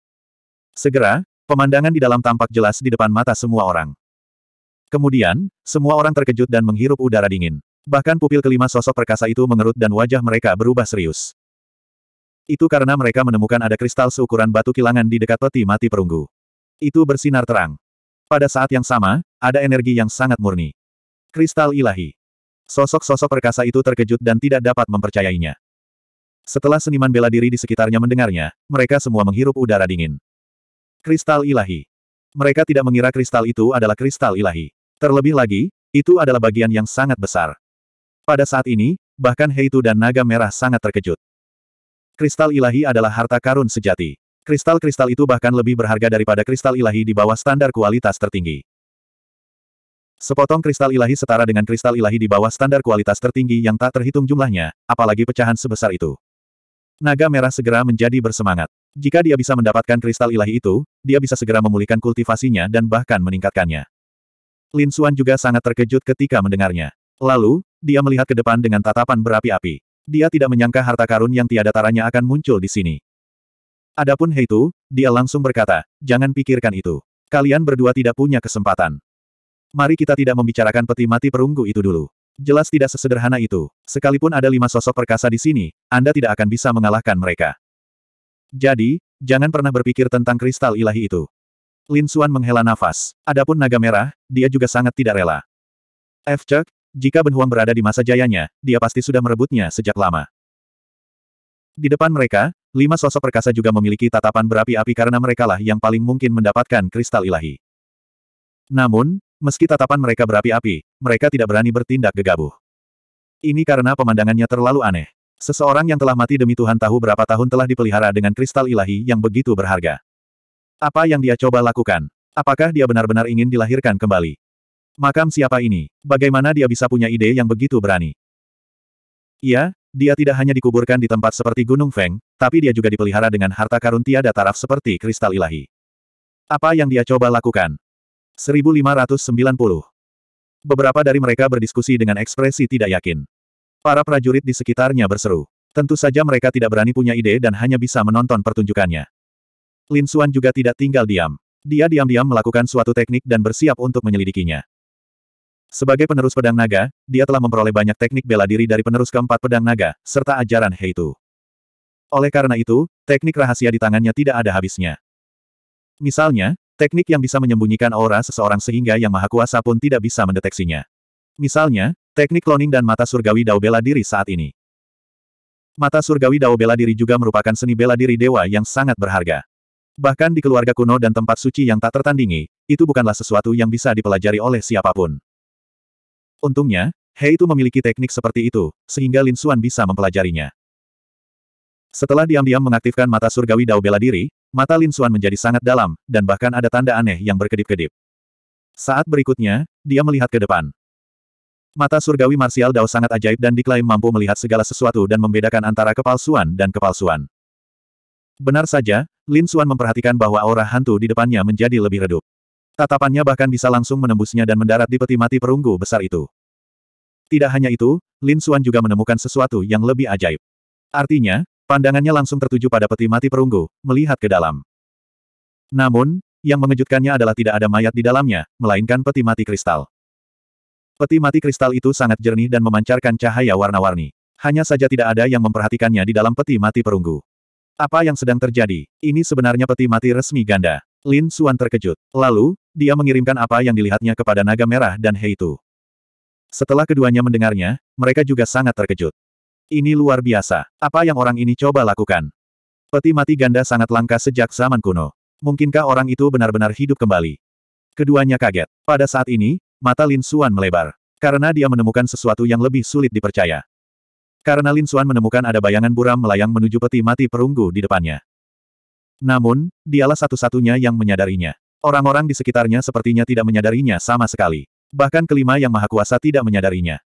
[SPEAKER 1] Segera, pemandangan di dalam tampak jelas di depan mata semua orang. Kemudian, semua orang terkejut dan menghirup udara dingin. Bahkan pupil kelima sosok perkasa itu mengerut dan wajah mereka berubah serius. Itu karena mereka menemukan ada kristal seukuran batu kilangan di dekat peti mati perunggu. Itu bersinar terang. Pada saat yang sama, ada energi yang sangat murni. Kristal ilahi. Sosok-sosok perkasa itu terkejut dan tidak dapat mempercayainya. Setelah seniman bela diri di sekitarnya mendengarnya, mereka semua menghirup udara dingin. Kristal ilahi. Mereka tidak mengira kristal itu adalah kristal ilahi. Terlebih lagi, itu adalah bagian yang sangat besar. Pada saat ini, bahkan Heitu dan naga merah sangat terkejut. Kristal ilahi adalah harta karun sejati. Kristal-kristal itu bahkan lebih berharga daripada kristal ilahi di bawah standar kualitas tertinggi. Sepotong kristal ilahi setara dengan kristal ilahi di bawah standar kualitas tertinggi yang tak terhitung jumlahnya, apalagi pecahan sebesar itu. Naga merah segera menjadi bersemangat. Jika dia bisa mendapatkan kristal ilahi itu, dia bisa segera memulihkan kultivasinya dan bahkan meningkatkannya. Lin Xuan juga sangat terkejut ketika mendengarnya. Lalu, dia melihat ke depan dengan tatapan berapi-api. Dia tidak menyangka harta karun yang tiada taranya akan muncul di sini. Adapun Heitu, dia langsung berkata, jangan pikirkan itu. Kalian berdua tidak punya kesempatan. Mari kita tidak membicarakan peti mati perunggu itu dulu. Jelas tidak sesederhana itu. Sekalipun ada lima sosok perkasa di sini, Anda tidak akan bisa mengalahkan mereka. Jadi, jangan pernah berpikir tentang kristal ilahi itu. Lin Xuan menghela nafas. Adapun naga merah, dia juga sangat tidak rela. F. Chuck, jika Ben Huang berada di masa jayanya, dia pasti sudah merebutnya sejak lama. Di depan mereka, lima sosok perkasa juga memiliki tatapan berapi-api karena merekalah yang paling mungkin mendapatkan kristal ilahi. Namun, meski tatapan mereka berapi-api, mereka tidak berani bertindak gegabah. Ini karena pemandangannya terlalu aneh. Seseorang yang telah mati demi Tuhan tahu berapa tahun telah dipelihara dengan kristal ilahi yang begitu berharga. Apa yang dia coba lakukan? Apakah dia benar-benar ingin dilahirkan kembali? Makam siapa ini? Bagaimana dia bisa punya ide yang begitu berani? Iya, dia tidak hanya dikuburkan di tempat seperti Gunung Feng, tapi dia juga dipelihara dengan harta karun tiada taraf seperti kristal ilahi. Apa yang dia coba lakukan? 1590. Beberapa dari mereka berdiskusi dengan ekspresi tidak yakin. Para prajurit di sekitarnya berseru. Tentu saja mereka tidak berani punya ide dan hanya bisa menonton pertunjukannya. Lin Xuan juga tidak tinggal diam. Dia diam-diam melakukan suatu teknik dan bersiap untuk menyelidikinya. Sebagai penerus pedang naga, dia telah memperoleh banyak teknik bela diri dari penerus keempat pedang naga, serta ajaran Heitu. Oleh karena itu, teknik rahasia di tangannya tidak ada habisnya. Misalnya, teknik yang bisa menyembunyikan aura seseorang sehingga yang maha kuasa pun tidak bisa mendeteksinya. Misalnya, teknik cloning dan mata surgawi dao bela diri saat ini. Mata surgawi dao bela diri juga merupakan seni bela diri dewa yang sangat berharga. Bahkan di keluarga kuno dan tempat suci yang tak tertandingi, itu bukanlah sesuatu yang bisa dipelajari oleh siapapun. Untungnya, Hei itu memiliki teknik seperti itu, sehingga Lin Xuan bisa mempelajarinya. Setelah diam-diam mengaktifkan mata surgawi Dao bela diri, mata Lin Xuan menjadi sangat dalam, dan bahkan ada tanda aneh yang berkedip-kedip. Saat berikutnya, dia melihat ke depan. Mata surgawi marsial Dao sangat ajaib dan diklaim mampu melihat segala sesuatu dan membedakan antara kepalsuan dan kepalsuan. Benar saja, Lin Xuan memperhatikan bahwa aura hantu di depannya menjadi lebih redup. Tatapannya bahkan bisa langsung menembusnya dan mendarat di peti mati perunggu besar itu. Tidak hanya itu, Lin Xuan juga menemukan sesuatu yang lebih ajaib. Artinya, pandangannya langsung tertuju pada peti mati perunggu, melihat ke dalam. Namun, yang mengejutkannya adalah tidak ada mayat di dalamnya, melainkan peti mati kristal. Peti mati kristal itu sangat jernih dan memancarkan cahaya warna-warni. Hanya saja tidak ada yang memperhatikannya di dalam peti mati perunggu. Apa yang sedang terjadi? Ini sebenarnya peti mati resmi ganda. Lin Xuan terkejut. Lalu, dia mengirimkan apa yang dilihatnya kepada naga merah dan Heitu. Setelah keduanya mendengarnya, mereka juga sangat terkejut. Ini luar biasa. Apa yang orang ini coba lakukan? Peti mati ganda sangat langka sejak zaman kuno. Mungkinkah orang itu benar-benar hidup kembali? Keduanya kaget. Pada saat ini, mata Lin Suan melebar. Karena dia menemukan sesuatu yang lebih sulit dipercaya. Karena Lin Suan menemukan ada bayangan buram melayang menuju peti mati perunggu di depannya. Namun, dialah satu-satunya yang menyadarinya. Orang-orang di sekitarnya sepertinya tidak menyadarinya sama sekali. Bahkan kelima yang maha kuasa tidak menyadarinya.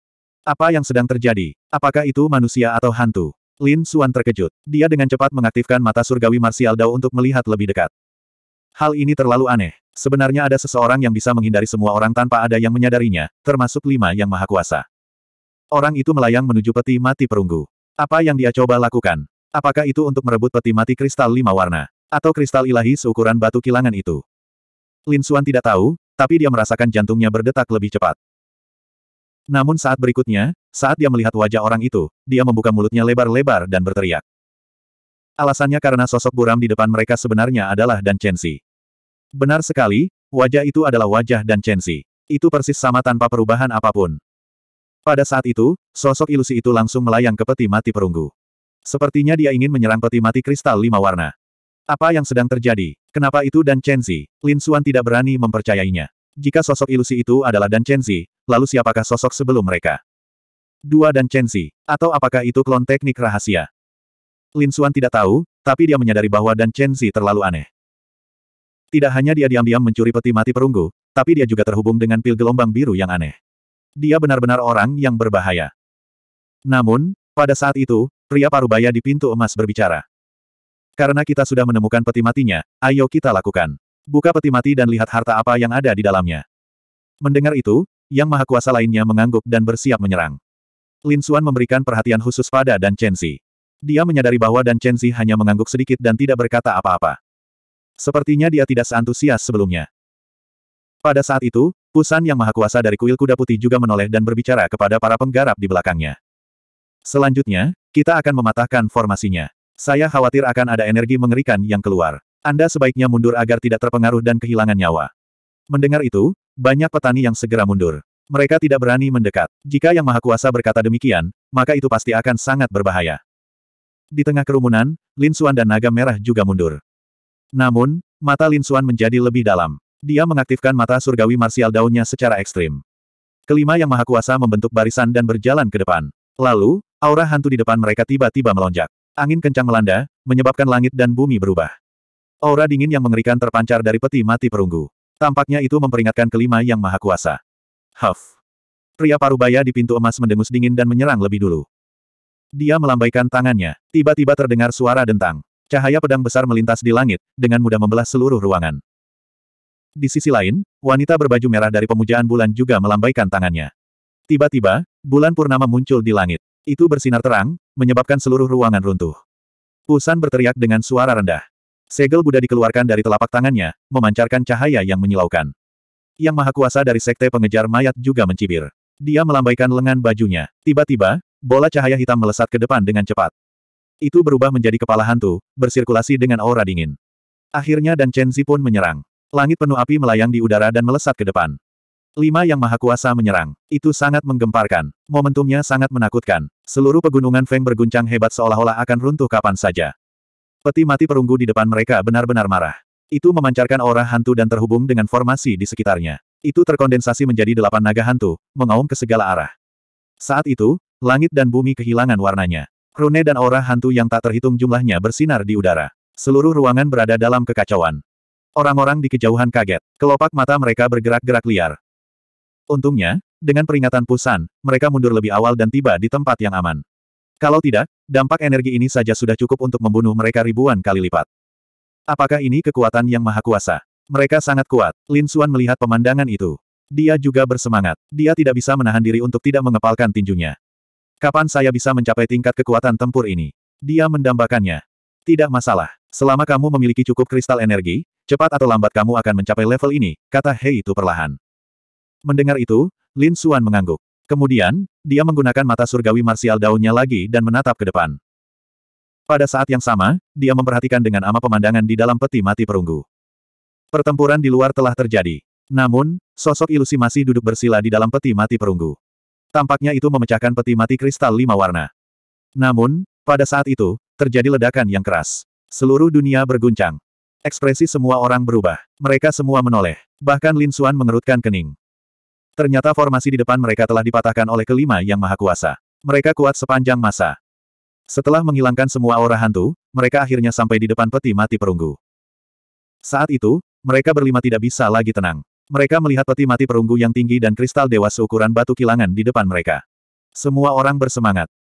[SPEAKER 1] Apa yang sedang terjadi? Apakah itu manusia atau hantu? Lin Suan terkejut. Dia dengan cepat mengaktifkan mata surgawi Marsial Dao untuk melihat lebih dekat. Hal ini terlalu aneh. Sebenarnya ada seseorang yang bisa menghindari semua orang tanpa ada yang menyadarinya, termasuk lima yang maha kuasa. Orang itu melayang menuju peti mati perunggu. Apa yang dia coba lakukan? Apakah itu untuk merebut peti mati kristal lima warna? Atau kristal ilahi seukuran batu kilangan itu? Lin Suan tidak tahu, tapi dia merasakan jantungnya berdetak lebih cepat. Namun saat berikutnya, saat dia melihat wajah orang itu, dia membuka mulutnya lebar-lebar dan berteriak. Alasannya karena sosok buram di depan mereka sebenarnya adalah Dan Chensi. Benar sekali, wajah itu adalah wajah Dan Chensi. Itu persis sama tanpa perubahan apapun. Pada saat itu, sosok ilusi itu langsung melayang ke peti mati perunggu. Sepertinya dia ingin menyerang peti mati kristal lima warna. Apa yang sedang terjadi? Kenapa itu Dan Chenzi? Lin Xuan tidak berani mempercayainya. Jika sosok ilusi itu adalah Dan Chenzi, lalu siapakah sosok sebelum mereka? Dua Dan Chenzi, atau apakah itu klon teknik rahasia? Lin Xuan tidak tahu, tapi dia menyadari bahwa Dan Chenzi terlalu aneh. Tidak hanya dia diam-diam mencuri peti mati perunggu, tapi dia juga terhubung dengan pil gelombang biru yang aneh. Dia benar-benar orang yang berbahaya. Namun, pada saat itu, pria parubaya di pintu emas berbicara. Karena kita sudah menemukan peti matinya, ayo kita lakukan. Buka peti mati dan lihat harta apa yang ada di dalamnya. Mendengar itu, Yang Maha Kuasa lainnya mengangguk dan bersiap menyerang. Lin Xuan memberikan perhatian khusus pada Dan Chen Xi. Dia menyadari bahwa Dan Chen Xi hanya mengangguk sedikit dan tidak berkata apa-apa. Sepertinya dia tidak seantusias sebelumnya. Pada saat itu, Pusan yang maha kuasa dari kuil kuda putih juga menoleh dan berbicara kepada para penggarap di belakangnya. Selanjutnya, kita akan mematahkan formasinya. Saya khawatir akan ada energi mengerikan yang keluar. Anda sebaiknya mundur agar tidak terpengaruh dan kehilangan nyawa. Mendengar itu, banyak petani yang segera mundur. Mereka tidak berani mendekat. Jika Yang Maha Kuasa berkata demikian, maka itu pasti akan sangat berbahaya. Di tengah kerumunan, Lin Xuan dan Naga Merah juga mundur. Namun, mata Lin Xuan menjadi lebih dalam. Dia mengaktifkan mata surgawi marsial daunnya secara ekstrim. Kelima yang maha kuasa membentuk barisan dan berjalan ke depan. Lalu, aura hantu di depan mereka tiba-tiba melonjak. Angin kencang melanda, menyebabkan langit dan bumi berubah. Aura dingin yang mengerikan terpancar dari peti mati perunggu. Tampaknya itu memperingatkan kelima yang maha kuasa. Huff. Pria parubaya di pintu emas mendengus dingin dan menyerang lebih dulu. Dia melambaikan tangannya. Tiba-tiba terdengar suara dentang. Cahaya pedang besar melintas di langit, dengan mudah membelah seluruh ruangan. Di sisi lain, wanita berbaju merah dari pemujaan bulan juga melambaikan tangannya. Tiba-tiba, bulan purnama muncul di langit. Itu bersinar terang, menyebabkan seluruh ruangan runtuh. Pusan berteriak dengan suara rendah. Segel Buddha dikeluarkan dari telapak tangannya, memancarkan cahaya yang menyilaukan. Yang Maha Kuasa dari Sekte Pengejar Mayat juga mencibir. Dia melambaikan lengan bajunya. Tiba-tiba, bola cahaya hitam melesat ke depan dengan cepat. Itu berubah menjadi kepala hantu, bersirkulasi dengan aura dingin. Akhirnya Dan Chen Zi pun menyerang. Langit penuh api melayang di udara dan melesat ke depan. Lima yang maha kuasa menyerang. Itu sangat menggemparkan. Momentumnya sangat menakutkan. Seluruh pegunungan Feng berguncang hebat seolah-olah akan runtuh kapan saja. Peti mati perunggu di depan mereka benar-benar marah. Itu memancarkan aura hantu dan terhubung dengan formasi di sekitarnya. Itu terkondensasi menjadi delapan naga hantu, mengaum ke segala arah. Saat itu, langit dan bumi kehilangan warnanya. Rune dan aura hantu yang tak terhitung jumlahnya bersinar di udara. Seluruh ruangan berada dalam kekacauan. Orang-orang di kejauhan kaget. Kelopak mata mereka bergerak-gerak liar. Untungnya, dengan peringatan Pusan, mereka mundur lebih awal dan tiba di tempat yang aman. Kalau tidak, dampak energi ini saja sudah cukup untuk membunuh mereka ribuan kali lipat. Apakah ini kekuatan yang maha kuasa? Mereka sangat kuat. Lin Suan melihat pemandangan itu. Dia juga bersemangat. Dia tidak bisa menahan diri untuk tidak mengepalkan tinjunya. Kapan saya bisa mencapai tingkat kekuatan tempur ini? Dia mendambakannya. Tidak masalah. Selama kamu memiliki cukup kristal energi, cepat atau lambat kamu akan mencapai level ini, kata Hei itu perlahan. Mendengar itu, Lin Xuan mengangguk. Kemudian, dia menggunakan mata surgawi marsial daunnya lagi dan menatap ke depan. Pada saat yang sama, dia memperhatikan dengan ama pemandangan di dalam peti mati perunggu. Pertempuran di luar telah terjadi. Namun, sosok ilusi masih duduk bersila di dalam peti mati perunggu. Tampaknya itu memecahkan peti mati kristal lima warna. Namun, pada saat itu, terjadi ledakan yang keras. Seluruh dunia berguncang. Ekspresi semua orang berubah. Mereka semua menoleh. Bahkan Lin Xuan mengerutkan kening. Ternyata formasi di depan mereka telah dipatahkan oleh kelima yang maha kuasa. Mereka kuat sepanjang masa. Setelah menghilangkan semua aura hantu, mereka akhirnya sampai di depan peti mati perunggu. Saat itu, mereka berlima tidak bisa lagi tenang. Mereka melihat peti mati perunggu yang tinggi dan kristal dewa seukuran batu kilangan di depan mereka. Semua orang bersemangat.